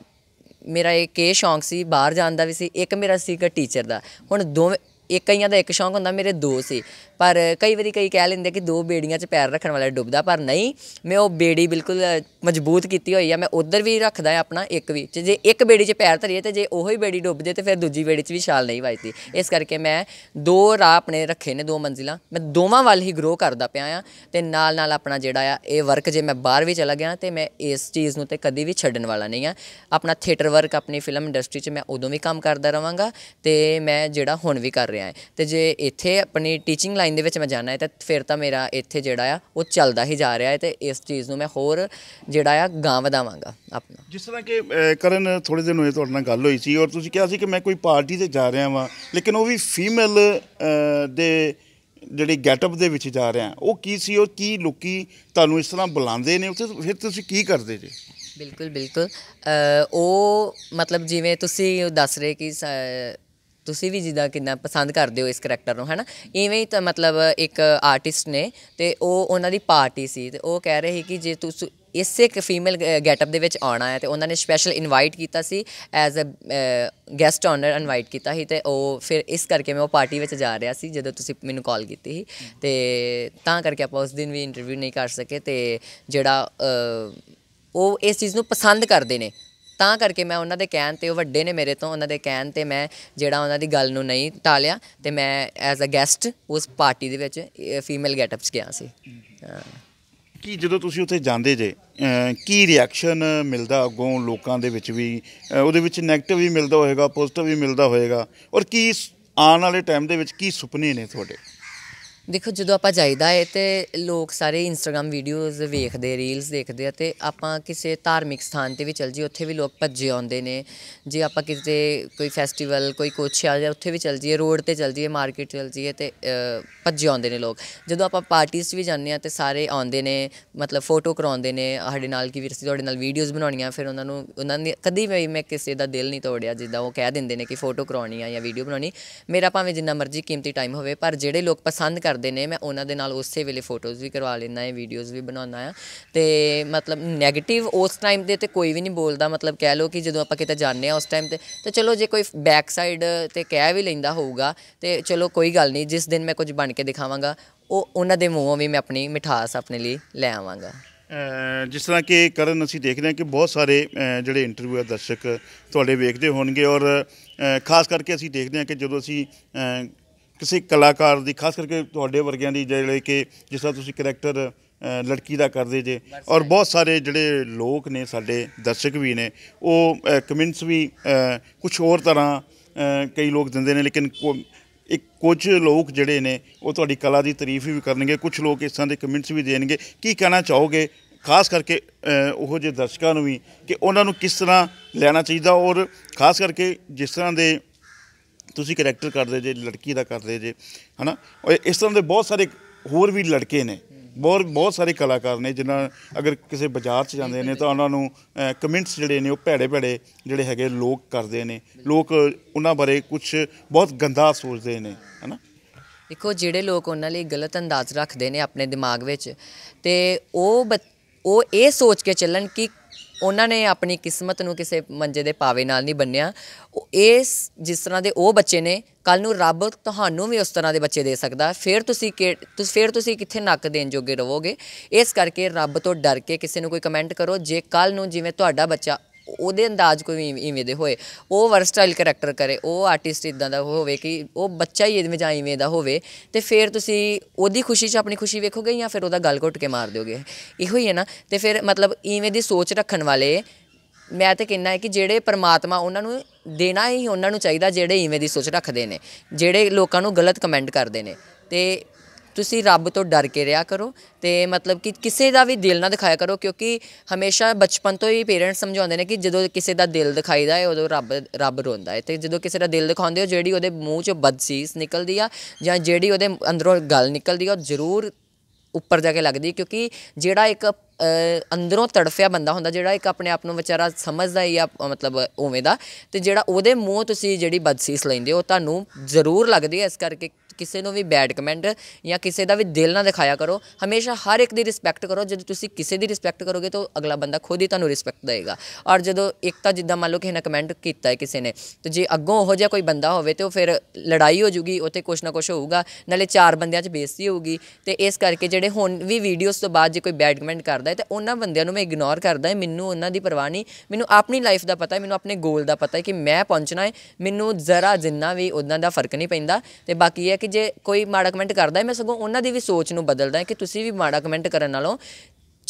Speaker 2: ਮੇਰਾ ਇੱਕ ਇਹ ਸ਼ੌਂਕ ਸੀ ਬਾਹਰ ਜਾਣ ਦਾ ਵੀ ਸੀ ਇੱਕ ਮੇਰਾ ਸੀਗਾ ਟੀਚਰ ਦਾ ਹੁਣ ਦੋਵੇਂ ਇੱਕ ਕਈਆਂ ਦਾ ਇੱਕ ਸ਼ੌਂਕ ਹੁੰਦਾ ਮੇਰੇ ਦੋ ਸੀ ਪਰ ਕਈ ਵਾਰੀ ਕਈ ਕਹਿ ਲੈਂਦੇ ਕਿ ਦੋ ਬੇੜੀਆਂ 'ਚ ਪੈਰ ਰੱਖਣ ਵਾਲਾ ਡੁੱਬਦਾ ਪਰ ਨਹੀਂ ਮੈਂ ਉਹ ਬੇੜੀ ਬਿਲਕੁਲ ਮਜ਼ਬੂਤ ਕੀਤੀ ਹੋਈ ਆ ਮੈਂ ਉਧਰ ਵੀ ਰੱਖਦਾ ਆਪਣਾ ਇੱਕ ਵੀ ਜੇ ਇੱਕ ਬੇੜੀ 'ਚ ਪੈਰ ਧਰੀਏ ਤੇ ਜੇ ਉਹੋ ਹੀ ਬੇੜੀ ਡੁੱਬ ਜੇ ਤੇ ਫਿਰ ਦੂਜੀ ਬੇੜੀ 'ਚ ਵੀ ਛਾਲ ਨਹੀਂ ਵੱਜਦੀ ਇਸ ਕਰਕੇ ਮੈਂ ਦੋ ਰਾਹ ਆਪਣੇ ਰੱਖੇ ਨੇ ਦੋ ਮੰਜ਼ਿਲਾਂ ਮੈਂ ਦੋਵਾਂ ਵੱਲ ਹੀ ਗਰੋ ਕਰਦਾ ਪਿਆ ਆ ਤੇ ਨਾਲ ਨਾਲ ਆਪਣਾ ਜਿਹੜਾ ਆ ਇਹ ਵਰਕ ਜੇ ਮੈਂ ਬਾਹਰ ਵੀ ਚਲਾ ਗਿਆ ਤੇ ਮੈਂ ਇਸ ਚੀਜ਼ ਨੂੰ ਤੇ ਕਦੀ ਵੀ ਛੱਡਣ ਵਾਲਾ ਨਹੀਂ ਆ ਆਪਣਾ ਥੀਏਟਰ ਵਰਕ ਆਪਣੀ ਫਿਲਮ ਇੰਡਸਟਰੀ 'ਚ ਮੈਂ ਉਦੋਂ ਵੀ ਕੰਮ ਕਰਦਾ ਰਵਾਂਗਾ ਤੇ ਮੈਂ ਜਿਹੜਾ ਹੁਣ ਵੀ ਕਰ ਰਿਹਾ ਹਾਂ ਤੇ ਜੇ ਇੱਥੇ ਆਪਣੀ ਟੀਚਿੰਗ ਲਾਈਨ ਦੇ ਵਿੱਚ ਮੈਂ ਜਾਣਾ ਹੈ ਤਾਂ ਫਿਰ ਤਾਂ ਮੇਰਾ ਇੱਥੇ ਜਿਹੜਾ ਆ ਉਹ ਚੱਲਦਾ ਹੀ ਜਾ ਰਿਹਾ ਹੈ ਤੇ ਇਸ ਚੀਜ਼ ਨੂੰ ਮੈਂ ਹੋਰ ਜਿਹੜਾ ਆ ਗਾਂ ਵਧਾਵਾਂਗਾ ਆਪਣਾ
Speaker 1: ਜਿਸ ਤਰ੍ਹਾਂ ਕਿ ਕਰਨ ਥੋੜੇ ਦਿਨ ਹੋਏ ਤੁਹਾਡੇ ਨਾਲ ਗੱਲ ਹੋਈ ਸੀ ਔਰ ਤੁਸੀਂ ਕਿਹਾ ਸੀ ਕਿ ਮੈਂ ਕੋਈ ਪਾਰਟੀ ਤੇ ਜਾ ਰਿਹਾ ਵਾਂ ਲੇਕਿਨ ਉਹ ਵੀ ਫੀਮੇਲ ਦੇ ਜਿਹੜੀ ਗੈਟਅਪ ਦੇ ਵਿੱਚ ਜਾ ਰਿਹਾ ਉਹ ਕੀ ਸੀ ਉਹ ਕੀ ਲੁਕੀ ਤੁਹਾਨੂੰ ਇਸ ਤਰ੍ਹਾਂ ਬੁਲਾਉਂਦੇ ਨੇ ਉੱਥੇ ਫਿਰ ਤੁਸੀਂ ਕੀ ਕਰਦੇ ਜੇ
Speaker 2: ਬਿਲਕੁਲ ਬਿਲਕੁਲ ਉਹ ਮਤਲਬ ਜਿਵੇਂ ਤੁਸੀਂ ਦੱਸ ਰਹੇ ਕਿ ਤੁਸੀਂ ਵੀ ਜਿੱਦਾਂ ਕਿੰਨਾ ਪਸੰਦ ਕਰਦੇ ਹੋ ਇਸ ਕੈਰੈਕਟਰ ਨੂੰ ਹੈਨਾ ਇਵੇਂ ਹੀ ਤਾਂ ਮਤਲਬ ਇੱਕ ਆਰਟਿਸਟ ਨੇ ਤੇ ਉਹ ਉਹਨਾਂ ਦੀ ਪਾਰਟੀ ਸੀ ਤੇ ਉਹ ਕਹਿ ਰਹੇ ਸੀ ਕਿ ਜੇ ਤੁਸੀਂ ਇਸੇ ਇੱਕ ਫੀਮੇਲ ਗੈਟਅਪ ਦੇ ਵਿੱਚ ਆਉਣਾ ਹੈ ਤੇ ਉਹਨਾਂ ਨੇ ਸਪੈਸ਼ਲ ਇਨਵਾਈਟ ਕੀਤਾ ਸੀ as a guest honour invite ਕੀਤਾ ਸੀ ਤੇ ਉਹ ਫਿਰ ਇਸ ਕਰਕੇ ਮੈਂ ਉਹ ਪਾਰਟੀ ਵਿੱਚ ਜਾ ਰਿਹਾ ਸੀ ਜਦੋਂ ਤੁਸੀਂ ਮੈਨੂੰ ਕਾਲ ਕੀਤੀ ਸੀ ਤੇ ਤਾਂ ਕਰਕੇ ਆਪਾਂ ਉਸ ਦਿਨ ਵੀ ਇੰਟਰਵਿਊ ਨਹੀਂ ਕਰ ਸਕੇ ਤੇ ਜਿਹੜਾ ਉਹ ਇਸ ਚੀਜ਼ ਨੂੰ ਪਸੰਦ ਕਰਦੇ ਨੇ ਤਾਂ ਕਰਕੇ ਮੈਂ ਉਹਨਾਂ ਦੇ ਕਹਿਣ ਤੇ ਉਹ ਵੱਡੇ ਨੇ ਮੇਰੇ ਤੋਂ ਉਹਨਾਂ ਦੇ ਕਹਿਣ ਤੇ ਮੈਂ ਜਿਹੜਾ ਉਹਨਾਂ ਦੀ ਗੱਲ ਨੂੰ ਨਹੀਂ ਟਾਲਿਆ ਤੇ ਮੈਂ ਐਜ਼ ਅ ਗੈਸਟ ਉਸ ਪਾਰਟੀ ਦੇ ਵਿੱਚ ਫੀਮੇਲ ਗੈਟਅਪ 'ਚ ਗਿਆ ਸੀ
Speaker 1: ਕੀ ਜਦੋਂ ਤੁਸੀਂ ਉੱਥੇ ਜਾਂਦੇ ਜੇ ਕੀ ਰਿਐਕਸ਼ਨ ਮਿਲਦਾ ਅੱਗੋਂ ਲੋਕਾਂ ਦੇ ਵਿੱਚ ਵੀ ਉਹਦੇ ਵਿੱਚ 네ਗੇਟਿਵ ਵੀ ਮਿਲਦਾ ਹੋਵੇਗਾ ਪੋਜ਼ਿਟਿਵ ਵੀ ਮਿਲਦਾ ਹੋਵੇਗਾ ਔਰ ਕੀ ਆਉਣ ਵਾਲੇ ਟਾਈਮ ਦੇ ਵਿੱਚ ਕੀ ਸੁਪਨੇ ਨੇ ਤੁਹਾਡੇ
Speaker 2: ਦੇਖੋ ਜਦੋਂ ਆਪਾਂ ਜਾਈਦਾ ਹੈ ਤੇ ਲੋਕ ਸਾਰੇ ਇੰਸਟਾਗ੍ਰam ਵੀਡੀਓਜ਼ ਵੇਖਦੇ ਰੀਲਸ ਦੇਖਦੇ ਆ ਤੇ ਆਪਾਂ ਕਿਸੇ ਧਾਰਮਿਕ ਸਥਾਨ ਤੇ ਵੀ ਚਲ ਜੀ ਉੱਥੇ ਵੀ ਲੋਕ ਭੱਜੇ ਆਉਂਦੇ ਨੇ ਜੇ ਆਪਾਂ ਕਿਤੇ ਕੋਈ ਫੈਸਟੀਵਲ ਕੋਈ ਕੁਛ ਆ ਜਾ ਉੱਥੇ ਵੀ ਚਲ ਜੀਏ ਰੋਡ ਤੇ ਚਲ ਜੀਏ ਮਾਰਕੀਟ ਚਲ ਜੀਏ ਤੇ ਭੱਜੇ ਆਉਂਦੇ ਨੇ ਲੋਕ ਜਦੋਂ ਆਪਾਂ ਪਾਰਟੀਆਂ 'ਚ ਵੀ ਜਾਂਦੇ ਆ ਤੇ ਸਾਰੇ ਆਉਂਦੇ ਨੇ ਮਤਲਬ ਫੋਟੋ ਕਰਾਉਂਦੇ ਨੇ ਸਾਡੇ ਨਾਲ ਕੀ ਵੀਰ ਤੁਹਾਡੇ ਨਾਲ ਵੀਡੀਓਜ਼ ਬਣਾਉਣੀਆਂ ਫਿਰ ਉਹਨਾਂ ਨੂੰ ਉਹਨਾਂ ਨੇ ਕਦੀ ਵੀ ਮੈਂ ਕਿਸੇ ਦਾ ਦਿਲ ਨਹੀਂ ਤੋੜਿਆ ਜਿੱਦਾਂ ਉਹ ਕਹਿ ਦਿੰਦੇ ਨੇ ਕਿ ਫੋਟੋ ਕਰਾਉਣੀ ਆ ਜਾਂ ਵੀਡੀਓ ਬਣਾਉਣੀ ਮੇਰਾ ਭਾਵੇਂ ਜਿੰਨਾ ਮਰਜ਼ੀ ਕੀਮਤੀ ਟਾਈਮ ਹੋਵੇ ਪਰ ਜਿਹੜੇ ਲੋਕ ਪਸੰਦ ਕਰ ਕਰਦੇ ਨੇ ਮੈਂ ਉਹਨਾਂ ਦੇ ਨਾਲ ਉਸੇ ਵੇਲੇ ਫੋਟੋਜ਼ ਵੀ ਕਰਵਾ ਲੈਂਦਾ ਹੈ ਵੀਡੀਓਜ਼ ਵੀ ਬਣਾਉਂਦਾ ਆ ਤੇ ਮਤਲਬ 네ਗੇਟਿਵ ਉਸ ਟਾਈਮ ਦੇ ਤੇ ਕੋਈ ਵੀ ਨਹੀਂ ਬੋਲਦਾ ਮਤਲਬ ਕਹਿ ਲਓ ਕਿ ਜਦੋਂ ਆਪਾਂ ਕਿਤੇ ਜਾਂਦੇ ਆ ਉਸ ਟਾਈਮ ਤੇ ਤੇ ਚਲੋ ਜੇ ਕੋਈ ਬੈਕ ਸਾਈਡ ਤੇ ਕਹਿ ਵੀ ਲੈਂਦਾ ਹੋਊਗਾ ਤੇ ਚਲੋ ਕੋਈ ਗੱਲ ਨਹੀਂ ਜਿਸ ਦਿਨ ਮੈਂ ਕੁਝ ਬਣ ਕੇ ਦਿਖਾਵਾਂਗਾ ਉਹ ਉਹਨਾਂ ਦੇ ਮੂੰਹੋਂ ਵੀ ਮੈਂ ਆਪਣੀ ਮਿਠਾਸ ਆਪਣੇ ਲਈ ਲੈ ਆਵਾਂਗਾ
Speaker 1: ਜਿਸ ਤਰ੍ਹਾਂ ਕਿ ਕਰਨ ਅਸੀਂ ਦੇਖਦੇ ਹਾਂ ਕਿ ਬਹੁਤ ਸਾਰੇ ਜਿਹੜੇ ਇੰਟਰਵਿਊ ਦਰਸ਼ਕ ਤੁਹਾਡੇ ਵੇਖਦੇ ਹੋਣਗੇ ਔਰ ਖਾਸ ਕਰਕੇ ਅਸੀਂ ਦੇਖਦੇ ਹਾਂ ਕਿ ਜਦੋਂ ਅਸੀਂ ਕਿਸੇ ਕਲਾਕਾਰ ਦੀ ਖਾਸ ਕਰਕੇ ਤੁਹਾਡੇ ਵਰਗਿਆਂ ਦੀ ਜਿਹੜੇ ਕਿ ਜਿਸ ਤਰ੍ਹਾਂ ਤੁਸੀਂ ਕੈਰੈਕਟਰ ਲੜਕੀ ਦਾ ਕਰਦੇ ਜੇ ਔਰ ਬਹੁਤ ਸਾਰੇ ਜਿਹੜੇ ਲੋਕ ਨੇ ਸਾਡੇ ਦਰਸ਼ਕ ਵੀ ਨੇ ਉਹ ਕਮੈਂਟਸ ਵੀ ਕੁਝ ਹੋਰ ਤਰ੍ਹਾਂ ਕਈ ਲੋਕ ਦਿੰਦੇ ਨੇ ਲੇਕਿਨ ਇੱਕ ਕੁਝ ਲੋਕ ਜਿਹੜੇ ਨੇ ਉਹ ਤੁਹਾਡੀ ਕਲਾ ਦੀ ਤਾਰੀਫ ਵੀ ਕਰਨਗੇ ਕੁਝ ਲੋਕ ਇਸ ਤਰ੍ਹਾਂ ਦੇ ਕਮੈਂਟਸ ਵੀ ਦੇਣਗੇ ਕੀ ਕਹਿਣਾ ਚਾਹੋਗੇ ਖਾਸ ਕਰਕੇ ਉਹ ਜੇ ਦਰਸ਼ਕਾਂ ਨੂੰ ਵੀ ਕਿ ਉਹਨਾਂ ਨੂੰ ਕਿਸ ਤਰ੍ਹਾਂ ਲੈਣਾ ਚਾਹੀਦਾ ਔਰ ਖਾਸ ਕਰਕੇ ਜਿਸ ਤਰ੍ਹਾਂ ਦੇ ਤੁਸੀਂ ਕੈਰੈਕਟਰ ਕਰਦੇ ਜੇ ਲੜਕੀ ਦਾ ਕਰਦੇ ਜੇ ਹਨਾ ਇਸ ਤਰ੍ਹਾਂ ਦੇ ਬਹੁਤ ਸਾਰੇ ਹੋਰ ਵੀ ਲੜਕੇ ਨੇ ਬਹੁਤ ਬਹੁਤ ਸਾਰੇ ਕਲਾਕਾਰ ਨੇ ਜਿਨ੍ਹਾਂ ਅਗਰ ਕਿਸੇ ਬਾਜ਼ਾਰ 'ਚ ਜਾਂਦੇ ਨੇ ਤਾਂ ਉਹਨਾਂ ਨੂੰ ਕਮੈਂਟਸ ਜਿਹੜੇ ਨੇ ਉਹ ਭੈੜੇ ਭੈੜੇ ਜਿਹੜੇ ਹੈਗੇ ਲੋਕ ਕਰਦੇ ਨੇ ਲੋਕ ਉਹਨਾਂ ਬਾਰੇ ਕੁਝ ਬਹੁਤ ਗੰਦਾ ਸੋਚਦੇ ਨੇ ਹਨਾ
Speaker 2: ਦੇਖੋ ਜਿਹੜੇ ਲੋਕ ਉਹਨਾਂ ਲਈ ਗਲਤ ਅੰਦਾਜ਼ ਰੱਖਦੇ ਨੇ ਆਪਣੇ ਦਿਮਾਗ ਵਿੱਚ ਤੇ ਉਹ ਉਹ ਇਹ ਸੋਚ ਕੇ ਚੱਲਣ ਕਿ ਉਹਨਾਂ ਨੇ ਆਪਣੀ ਕਿਸਮਤ ਨੂੰ ਕਿਸੇ ਮੰਜੇ ਦੇ ਪਾਵੇ ਨਾਲ ਨਹੀਂ ਬੰਨਿਆ ਉਹ ਇਸ ਜਿਸ ਤਰ੍ਹਾਂ ਦੇ ਉਹ ਬੱਚੇ ਨੇ ਕੱਲ ਨੂੰ ਰੱਬ ਤੁਹਾਨੂੰ ਵੀ ਉਸ ਤਰ੍ਹਾਂ ਦੇ ਬੱਚੇ ਦੇ ਸਕਦਾ ਫਿਰ ਤੁਸੀਂ ਤੁਸੀਂ ਫਿਰ ਤੁਸੀਂ ਕਿੱਥੇ ਨੱਕ ਦੇਣ ਜੋਗੇ ਰਹੋਗੇ ਇਸ ਕਰਕੇ ਰੱਬ ਤੋਂ ਡਰ ਕੇ ਕਿਸੇ ਨੂੰ ਕੋਈ ਕਮੈਂਟ ਕਰੋ ਜੇ ਕੱਲ ਨੂੰ ਜਿਵੇਂ ਤੁਹਾਡਾ ਬੱਚਾ ਉਹਦੇ ਅੰਦਾਜ਼ ਕੋਈ ਇਵੇਂ ਦੇ ਹੋਏ ਉਹ ਵਰਸਟਾਈਲ ਕੈਰੈਕਟਰ ਕਰੇ ਉਹ ਆਰਟਿਸਟ ਇਦਾਂ ਦਾ ਹੋਵੇ ਕਿ ਉਹ ਬੱਚਾ ਹੀ ਇਦਵੇਂ ਜਾਂ ਇਵੇਂ ਦਾ ਹੋਵੇ ਤੇ ਫਿਰ ਤੁਸੀਂ ਉਹਦੀ ਖੁਸ਼ੀ 'ਚ ਆਪਣੀ ਖੁਸ਼ੀ ਵੇਖੋਗੇ ਜਾਂ ਫਿਰ ਉਹਦਾ ਗਲ ਘੁੱਟ ਕੇ ਮਾਰ ਦਿਓਗੇ ਇਹੋ ਹੀ ਹੈ ਨਾ ਤੇ ਫਿਰ ਮਤਲਬ ਇਵੇਂ ਦੀ ਸੋਚ ਰੱਖਣ ਵਾਲੇ ਮੈਂ ਤੇ ਕਹਿੰਦਾ ਹੈ ਕਿ ਜਿਹੜੇ ਪਰਮਾਤਮਾ ਉਹਨਾਂ ਨੂੰ ਦੇਣਾ ਹੀ ਉਹਨਾਂ ਨੂੰ ਚਾਹੀਦਾ ਜਿਹੜੇ ਇਵੇਂ ਦੀ ਸੋਚ ਰੱਖਦੇ ਨੇ ਜਿਹੜੇ ਲੋਕਾਂ ਨੂੰ ਗਲਤ ਕਮੈਂਟ ਕਰਦੇ ਨੇ ਤੇ ਤੁਸੀਂ ਰੱਬ ਤੋਂ ਡਰ ਕੇ ਰਿਹਾ ਕਰੋ ਤੇ ਮਤਲਬ ਕਿ ਕਿਸੇ ਦਾ ਵੀ ਦਿਲ ਨਾ ਦਿਖਾਇਆ ਕਰੋ ਕਿਉਂਕਿ ਹਮੇਸ਼ਾ ਬਚਪਨ ਤੋਂ ਹੀ ਪੇਰੈਂਟਸ ਸਮਝਾਉਂਦੇ ਨੇ ਕਿ ਜਦੋਂ ਕਿਸੇ ਦਾ ਦਿਲ ਦਿਖਾਈਦਾ ਹੈ ਉਦੋਂ ਰੱਬ ਰੱਬ ਰੋਂਦਾ ਹੈ ਤੇ ਜਦੋਂ ਕਿਸੇ ਦਾ ਦਿਲ ਦਿਖਾਉਂਦੇ ਹੋ ਜਿਹੜੀ ਉਹਦੇ ਮੂੰਹ ਚੋਂ ਬਦਸੀਸ ਨਿਕਲਦੀ ਆ ਜਾਂ ਜਿਹੜੀ ਉਹਦੇ ਅੰਦਰੋਂ ਗੱਲ ਨਿਕਲਦੀ ਆ ਉਹ ਜ਼ਰੂਰ ਉੱਪਰ ਜਾ ਕੇ ਲੱਗਦੀ ਕਿਉਂਕਿ ਜਿਹੜਾ ਇੱਕ ਅੰਦਰੋਂ ਤੜਫਿਆ ਬੰਦਾ ਹੁੰਦਾ ਜਿਹੜਾ ਇੱਕ ਆਪਣੇ ਆਪ ਨੂੰ ਵਿਚਾਰਾ ਸਮਝਦਾ ਹੀ ਆ ਮਤਲਬ ਉਵੇਂ ਦਾ ਤੇ ਜਿਹੜਾ ਉਹਦੇ ਮੂੰਹ ਤੁਸੀਂ ਜਿਹੜੀ ਬਦਸੀਸ ਲੈਂਦੇ ਹੋ ਤੁਹਾਨੂੰ ਜ਼ਰੂਰ ਲੱਗਦੀ ਹੈ ਇਸ ਕਰਕੇ ਕਿਸੇ ਨੂੰ ਵੀ ਬੈਡ ਕਮੈਂਟ ਜਾਂ ਕਿਸੇ ਦਾ ਵੀ ਦਿਲ ਨਾ ਦਿਖਾਇਆ ਕਰੋ ਹਮੇਸ਼ਾ ਹਰ ਇੱਕ ਦੀ ਰਿਸਪੈਕਟ ਕਰੋ ਜਦੋਂ ਤੁਸੀਂ ਕਿਸੇ ਦੀ ਰਿਸਪੈਕਟ ਕਰੋਗੇ ਤਾਂ ਅਗਲਾ ਬੰਦਾ ਖੁਦ ਹੀ ਤੁਹਾਨੂੰ ਰਿਸਪੈਕਟ ਦੇਵੇਗਾ ਔਰ ਜਦੋਂ ਇੱਕ ਤਾਂ ਜਿੱਦਾਂ ਮੰਨ ਲਓ ਕਿ ਇਹਨਾਂ ਕਮੈਂਟ ਕੀਤਾ ਹੈ ਕਿਸੇ ਨੇ ਤੇ ਜੇ ਅੱਗੋਂ ਉਹ ਜਿਹਾ ਕੋਈ ਬੰਦਾ ਹੋਵੇ ਤੇ ਉਹ ਫਿਰ ਲੜਾਈ ਹੋ ਜੂਗੀ ਉੱਥੇ ਕੁਛ ਨਾ ਕੁਛ ਹੋਊਗਾ ਨਾਲੇ ਚਾਰ ਬੰਦਿਆਂ 'ਚ ਬੇਇੱਜ਼ਤੀ ਹੋਊਗੀ ਤੇ ਇਸ ਕਰਕੇ ਜਿਹੜੇ ਹੁਣ ਵੀ ਵੀਡੀਓਜ਼ ਤੋਂ ਬਾਅਦ ਜੇ ਕੋਈ ਬੈਡ ਕਮੈਂਟ ਕਰਦਾ ਹੈ ਤੇ ਉਹਨਾਂ ਬੰਦਿਆਂ ਨੂੰ ਮੈਂ ਇਗਨੋਰ ਕਰਦਾ ਹਾਂ ਮੈਨੂੰ ਉਹਨਾਂ ਦੀ ਪਰਵਾਹ ਨਹੀਂ ਮੈਨੂੰ ਆਪਣੀ ਲਾਈਫ ਦਾ ਪਤਾ ਹੈ ਮੈਨੂੰ ਆਪਣੇ ਗੋਲ ਦਾ ਪਤਾ ਹੈ ਕਿ ਮੈਂ ਪਹੁੰਚਣਾ ਹੈ ਮੈਨੂੰ ਜ਼ਰਾ ਜਿੰਨਾ ਵੀ ਉਹਨਾਂ ਦਾ ਫਰਕ ਨਹੀਂ ਪੈਂਦਾ ਤੇ ਬਾਕੀ ਇਹ ਕਿ ਜੇ ਕੋਈ ਮਾੜਾ ਕਮੈਂਟ ਕਰਦਾ ਹੈ ਮੈਂ ਸਗੋਂ ਉਹਨਾਂ ਦੀ ਵੀ ਸੋਚ ਨੂੰ ਬਦਲਦਾ ਕਿ ਤੁਸੀਂ ਵੀ ਮਾੜਾ ਕਮੈਂਟ ਕਰਨ ਨਾਲੋਂ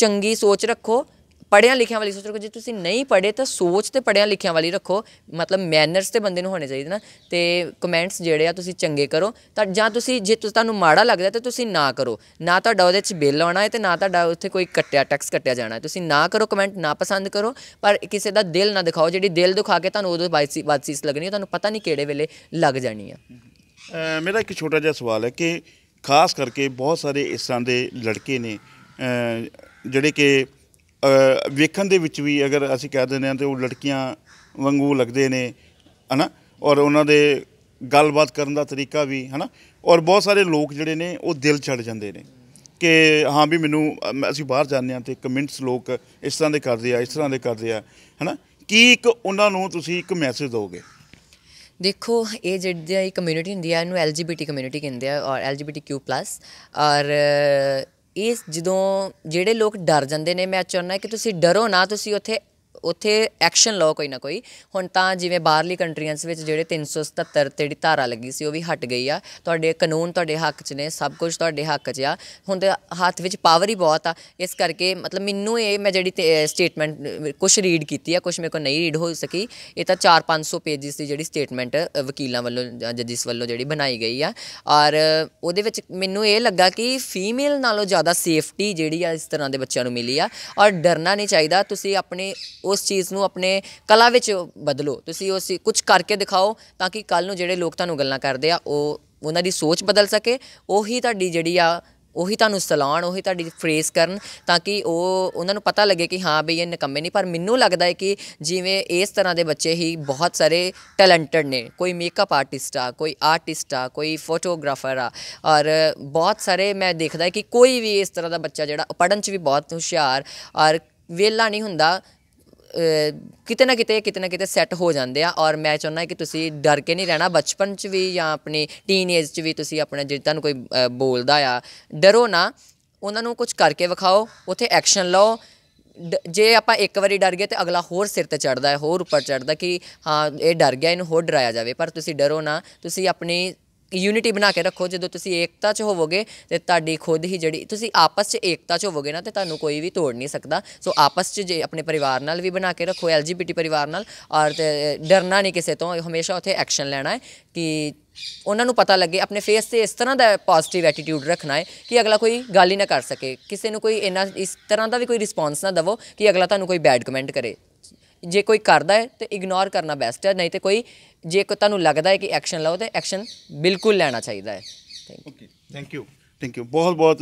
Speaker 2: ਚੰਗੀ ਸੋਚ ਰੱਖੋ ਪੜਿਆਂ ਲਿਖਿਆਂ ਵਾਲੀ ਸੋਚ ਰੱਖੋ ਜੇ ਤੁਸੀਂ ਨਹੀਂ ਪੜੇ ਤਾਂ ਸੋਚ ਤੇ ਪੜਿਆਂ ਲਿਖਿਆਂ ਵਾਲੀ ਰੱਖੋ ਮਤਲਬ ਮੈਨਰਸ ਤੇ ਬੰਦੇ ਨੂੰ ਹੋਣੇ ਚਾਹੀਦੇ ਨਾ ਤੇ ਕਮੈਂਟਸ ਜਿਹੜੇ ਆ ਤੁਸੀਂ ਚੰਗੇ ਕਰੋ ਤਾਂ ਜਾਂ ਤੁਸੀਂ ਜੇ ਤੁਹਾਨੂੰ ਮਾੜਾ ਲੱਗਦਾ ਤਾਂ ਤੁਸੀਂ ਨਾ ਕਰੋ ਨਾ ਤੁਹਾਡਾ ਉਹਦੇ 'ਚ ਬਿੱਲ ਆਉਣਾ ਹੈ ਤੇ ਨਾ ਤੁਹਾਡਾ ਉੱਥੇ ਕੋਈ ਕੱਟਿਆ ਟੈਕਸ ਕੱਟਿਆ ਜਾਣਾ ਤੁਸੀਂ ਨਾ ਕਰੋ ਕਮੈਂਟ ਨਾ ਪਸੰਦ ਕਰੋ ਪਰ ਕਿਸੇ ਦਾ ਦਿਲ ਨਾ ਦਿਖਾਓ ਜਿਹੜੀ ਦਿਲ ਦਿਖਾ ਕੇ ਤੁਹਾਨੂੰ ਉਦੋਂ ਬਾਦਸੀਸ ਲੱਗਣੀ ਤੁਹਾਨੂੰ ਪਤਾ ਨਹੀਂ ਕਿਹੜੇ ਵੇਲੇ ਲੱਗ ਜਾਣੀ ਆ
Speaker 1: ਮੇਰਾ ਇੱਕ ਛੋਟਾ ਜਿਹਾ ਸਵਾਲ ਹੈ ਕਿ ਖਾਸ ਕਰਕੇ ਬਹੁਤ ਸਾਰੇ ਇਸ ਤਰ੍ਹਾਂ ਦੇ ਲੜਕੇ ਨੇ ਜਿਹੜੇ ਕਿ ਵੇਖਣ ਦੇ ਵਿੱਚ ਵੀ ਅਗਰ ਅਸੀਂ ਕਹਿ ਦਿੰਦੇ ਹਾਂ ਤੇ ਉਹ ਲੜਕੀਆਂ ਵਾਂਗੂ ਲੱਗਦੇ ਨੇ ਹਨਾ ਔਰ ਉਹਨਾਂ ਦੇ ਗੱਲਬਾਤ ਕਰਨ ਦਾ ਤਰੀਕਾ ਵੀ ਹਨਾ ਔਰ ਬਹੁਤ ਸਾਰੇ ਲੋਕ ਜਿਹੜੇ ਨੇ ਉਹ ਦਿਲ ਛੱਡ ਜਾਂਦੇ ਨੇ ਕਿ ਹਾਂ ਵੀ ਮੈਨੂੰ ਅਸੀਂ ਬਾਹਰ ਜਾਂਦੇ ਹਾਂ ਤੇ ਕਮੈਂਟਸ ਲੋਕ ਇਸ ਤਰ੍ਹਾਂ ਦੇ ਕਰਦੇ ਆ ਇਸ ਤਰ੍ਹਾਂ ਦੇ ਕਰਦੇ ਆ ਹਨਾ ਕੀ ਇੱਕ ਉਹਨਾਂ ਨੂੰ ਤੁਸੀਂ ਇੱਕ ਮੈਸੇਜ ਦੋਗੇ
Speaker 2: ਦੇਖੋ ਇਹ ਜਿਹੜੀ ਕਮਿਊਨਿਟੀ ਹੁੰਦੀ ਆ ਇਹਨੂੰ ਐਲਜੀਬੀਟੀ ਕਮਿਊਨਿਟੀ ਕਹਿੰਦੇ ਆ ਔਰ ਐਲਜੀਬੀਟੀਕਿਊ+ ਔਰ ਇਸ ਜਦੋਂ ਜਿਹੜੇ ਲੋਕ ਡਰ ਜਾਂਦੇ ਨੇ ਮੈਂ ਚਾਹੁੰਦਾ ਕਿ ਤੁਸੀਂ ਡਰੋ ਨਾ ਤੁਸੀਂ ਉੱਥੇ ਉੱਥੇ ਐਕਸ਼ਨ ਲਾ ਕੋਈ ਨਾ ਕੋਈ ਹੁਣ ਤਾਂ ਜਿਵੇਂ ਬਾਹਰਲੀ ਕੰਟਰੀਆਂ ਵਿੱਚ ਜਿਹੜੇ 377 ਜਿਹੜੀ ਧਾਰਾ ਲੱਗੀ ਸੀ ਉਹ ਵੀ ਹਟ ਗਈ ਆ ਤੁਹਾਡੇ ਕਾਨੂੰਨ ਤੁਹਾਡੇ ਹੱਕ 'ਚ ਨੇ ਸਭ ਕੁਝ ਤੁਹਾਡੇ ਹੱਕ 'ਚ ਆ ਹੁਣ ਤੇ ਹੱਥ ਵਿੱਚ ਪਾਵਰ ਹੀ ਬਹੁਤ ਆ ਇਸ ਕਰਕੇ ਮਤਲਬ ਮੈਨੂੰ ਇਹ ਮੈਂ ਜਿਹੜੀ ਸਟੇਟਮੈਂਟ ਕੁਝ ਰੀਡ ਕੀਤੀ ਆ ਕੁਝ ਮੇਰੇ ਕੋ ਨਹੀਂ ਰੀਡ ਹੋ ਸਕੀ ਇਹ ਤਾਂ 4-500 ਪੇजेस ਦੀ ਜਿਹੜੀ ਸਟੇਟਮੈਂਟ ਵਕੀਲਾਂ ਵੱਲੋਂ ਜਾਂ ਜੱਜਿਸ ਵੱਲੋਂ ਜਿਹੜੀ ਬਣਾਈ ਗਈ ਆ ਔਰ ਉਹਦੇ ਵਿੱਚ ਮੈਨੂੰ ਇਹ ਲੱਗਾ ਕਿ ਫੀਮੇਲ ਨਾਲੋਂ ਜ਼ਿਆਦਾ ਸੇਫਟੀ ਜਿਹੜੀ ਆ ਇਸ ਤਰ੍ਹਾਂ ਦੇ ਬੱਚਿਆਂ ਨੂੰ ਮਿਲੀ ਆ ਔਰ ਡਰਨਾ ਨਹੀਂ ਚਾਹੀਦਾ ਤੁਸੀਂ ਆਪਣੇ ਉਸ ਚੀਜ਼ ਨੂੰ ਆਪਣੇ ਕਲਾ ਵਿੱਚ ਬਦਲੋ ਤੁਸੀਂ ਉਸ ਕੁਝ ਕਰਕੇ ਦਿਖਾਓ ਤਾਂ ਕਿ ਕੱਲ ਨੂੰ ਜਿਹੜੇ ਲੋਕ ਤੁਹਾਨੂੰ ਗੱਲਾਂ ਕਰਦੇ ਆ ਉਹ ਉਹਨਾਂ ਦੀ ਸੋਚ ਬਦਲ ਸਕੇ ਉਹੀ ਤੁਹਾਡੀ ਜਿਹੜੀ ਆ ਉਹੀ ਤੁਹਾਨੂੰ ਸਲਾਣ ਉਹੀ ਤੁਹਾਡੀ ਫਰੇਸ ਕਰਨ ਤਾਂ ਕਿ ਉਹ ਉਹਨਾਂ ਨੂੰ ਪਤਾ ਲੱਗੇ ਕਿ ਹਾਂ ਬਈ ਇਹ ਨਕੰਮੇ ਨਹੀਂ ਪਰ ਮੈਨੂੰ ਲੱਗਦਾ ਹੈ ਕਿ ਜਿਵੇਂ ਇਸ ਤਰ੍ਹਾਂ ਦੇ ਬੱਚੇ ਹੀ ਬਹੁਤ ਸਾਰੇ ਟੈਲੈਂਟਡ ਨੇ ਕੋਈ ਮੇਕਅਪ ਆਰਟਿਸਟ ਆ ਕੋਈ ਆਰਟਿਸਟ ਆ ਕੋਈ ਫੋਟੋਗ੍ਰਾਫਰ ਆ ਔਰ ਬਹੁਤ ਸਾਰੇ ਮੈਂ ਦੇਖਦਾ ਕਿ ਕੋਈ ਵੀ ਇਸ ਤਰ੍ਹਾਂ ਦਾ ਬੱਚਾ ਜਿਹੜਾ ਪੜਨ 'ਚ ਵੀ ਬਹੁਤ ਹੁਸ਼ਿਆਰ ਔਰ ਵੇਲਾ ਨਹੀਂ ਹੁੰਦਾ ਕਿਤੇ ਨਾ ਕਿਤੇ ਕਿਤੇ ਨਾ ਕਿਤੇ ਸੈੱਟ ਹੋ ਜਾਂਦੇ ਆ ਔਰ ਮੈਂ ਚਾਹੁੰਦਾ ਕਿ ਤੁਸੀਂ ਡਰ ਕੇ ਨਹੀਂ ਰਹਿਣਾ ਬਚਪਨ 'ਚ ਵੀ ਜਾਂ ਆਪਣੀ ਟੀਨੇਜ 'ਚ ਵੀ ਤੁਸੀਂ ਆਪਣੇ ਜੇ ਤੁਹਾਨੂੰ ਕੋਈ ਬੋਲਦਾ ਆ ਡਰੋ ਨਾ ਉਹਨਾਂ ਨੂੰ ਕੁਝ ਕਰਕੇ ਵਿਖਾਓ ਉੱਥੇ ਐਕਸ਼ਨ ਲਓ ਜੇ ਆਪਾਂ ਇੱਕ ਵਾਰੀ ਡਰ ਗਏ ਤੇ ਅਗਲਾ ਹੋਰ ਸਿਰ ਤੇ ਚੜਦਾ ਹੈ ਹੋਰ ਉੱਪਰ ਚੜਦਾ ਕਿ ਹਾਂ ਇਹ ਡਰ ਗਿਆ ਇਹਨੂੰ ਹੋਰ ਡਰਾਇਆ ਜਾਵੇ ਪਰ ਤੁਸੀਂ ਡਰੋ ਨਾ ਤੁਸੀਂ ਆਪਣੀ ਯੂਨਿਟੀ ਬਣਾ ਕੇ ਰੱਖੋ ਜਦੋਂ ਤੁਸੀਂ ਏਕਤਾ 'ਚ ਹੋਵੋਗੇ ਤੇ ਤੁਹਾਡੀ ਖੁਦ ਹੀ ਜਿਹੜੀ ਤੁਸੀਂ ਆਪਸ 'ਚ ਏਕਤਾ 'ਚ ਹੋਵੋਗੇ ਨਾ ਤੇ ਤੁਹਾਨੂੰ ਕੋਈ ਵੀ ਤੋੜ ਨਹੀਂ ਸਕਦਾ ਸੋ ਆਪਸ 'ਚ ਜੇ ਆਪਣੇ ਪਰਿਵਾਰ ਨਾਲ ਵੀ ਬਣਾ ਕੇ ਰੱਖੋ ਐਲਜੀਬੀਟੀ ਪਰਿਵਾਰ ਨਾਲ ਔਰ ਡਰਨਾ ਨਹੀਂ ਕਿਸੇ ਤੋਂ ਹਮੇਸ਼ਾ ਉੱਥੇ ਐਕਸ਼ਨ ਲੈਣਾ ਹੈ ਕਿ ਉਹਨਾਂ ਨੂੰ ਪਤਾ ਲੱਗੇ ਆਪਣੇ ਫੇਸ ਤੇ ਇਸ ਤਰ੍ਹਾਂ ਦਾ ਪੋਜ਼ਿਟਿਵ ਐਟੀਟਿਊਡ ਰੱਖਣਾ ਹੈ ਕਿ ਅਗਲਾ ਕੋਈ ਗਾਲੀ ਨਾ ਕਰ ਸਕੇ ਕਿਸੇ ਨੂੰ ਕੋਈ ਇਹਨਾਂ ਇਸ ਤਰ੍ਹਾਂ ਦਾ ਵੀ ਕੋਈ ਰਿਸਪੌਂਸ ਨਾ ਦਵੋ ਕਿ ਅਗਲਾ ਤੁਹਾਨੂੰ ਕੋਈ ਬੈਡ ਕਮੈਂਟ ਕਰੇ ਜੇ ਕੋਈ ਕਰਦਾ ਹੈ ਤੇ ਇਗਨੋਰ ਕਰਨਾ ਬੈਸਟ ਹੈ ਨਹੀਂ ਤੇ ਕੋਈ ਜੇ ਕੋ ਤੁਹਾਨੂੰ ਲੱਗਦਾ ਹੈ ਕਿ ਐਕਸ਼ਨ ਲਓ ਤੇ ਐਕਸ਼ਨ ਬਿਲਕੁਲ ਲੈਣਾ ਚਾਹੀਦਾ ਹੈ
Speaker 1: thank you thank you thank you ਬਹੁਤ ਬਹੁਤ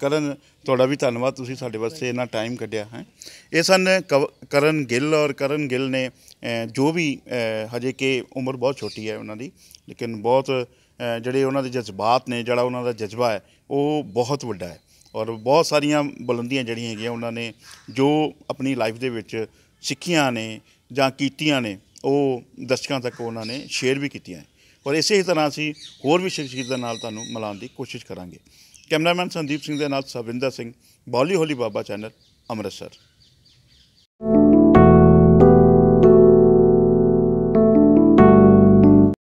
Speaker 1: ਕਰਨ ਤੁਹਾਡਾ ਵੀ ਧੰਨਵਾਦ ਤੁਸੀਂ ਸਾਡੇ ਵਾਸਤੇ ਇਨਾ ਟਾਈਮ ਕੱਢਿਆ ਹੈ ਇਹ ਸਨ ਕਰਨ ਗਿੱਲ ਔਰ ਕਰਨ ਗਿੱਲ ਨੇ ਜੋ ਵੀ ਹਜੇ ਕਿ ਉਮਰ ਬਹੁਤ ਛੋਟੀ ਹੈ ਉਹਨਾਂ ਦੀ ਲੇਕਿਨ ਬਹੁਤ ਜਿਹੜੇ ਉਹਨਾਂ ਦੇ ਜਜ਼ਬਾਤ ਨੇ ਜਿਹੜਾ ਉਹਨਾਂ ਦਾ ਜਜ਼ਬਾ ਹੈ ਉਹ ਬਹੁਤ ਵੱਡਾ ਹੈ ਔਰ ਬਹੁਤ ਸਾਰੀਆਂ ਬੁਲੰਦੀਆਂ ਜਿਹੜੀਆਂ ਹੈਗੀਆਂ ਉਹਨਾਂ ਨੇ ਜੋ ਆਪਣੀ ਲਾਈਫ ਦੇ ਵਿੱਚ ਸਿੱਖੀਆਂ ਨੇ ਜਾਂ ਕੀਤੀਆਂ ਨੇ ਉਹ ਦਰਸ਼ਕਾਂ ਤੱਕ ਉਹਨਾਂ ਨੇ ਸ਼ੇਅਰ ਵੀ ਕੀਤੀਆਂ ਔਰ ਇਸੇ ਤਰ੍ਹਾਂ ਅਸੀਂ ਹੋਰ ਵੀ ਸ਼ਖਸੀਅਤ ਦੇ ਨਾਲ ਤੁਹਾਨੂੰ ਮਿਲਾਉਣ ਦੀ ਕੋਸ਼ਿਸ਼ ਕਰਾਂਗੇ ਕੈਮਰਾਮੈਨ ਸੰਦੀਪ ਸਿੰਘ ਦੇ ਨਾਲ ਸਵਿੰਦਰ ਸਿੰਘ ਬੌਲੀ ਹੋਲੀ ਬਾਬਾ ਚੈਨਲ ਅੰਮ੍ਰਿਤਸਰ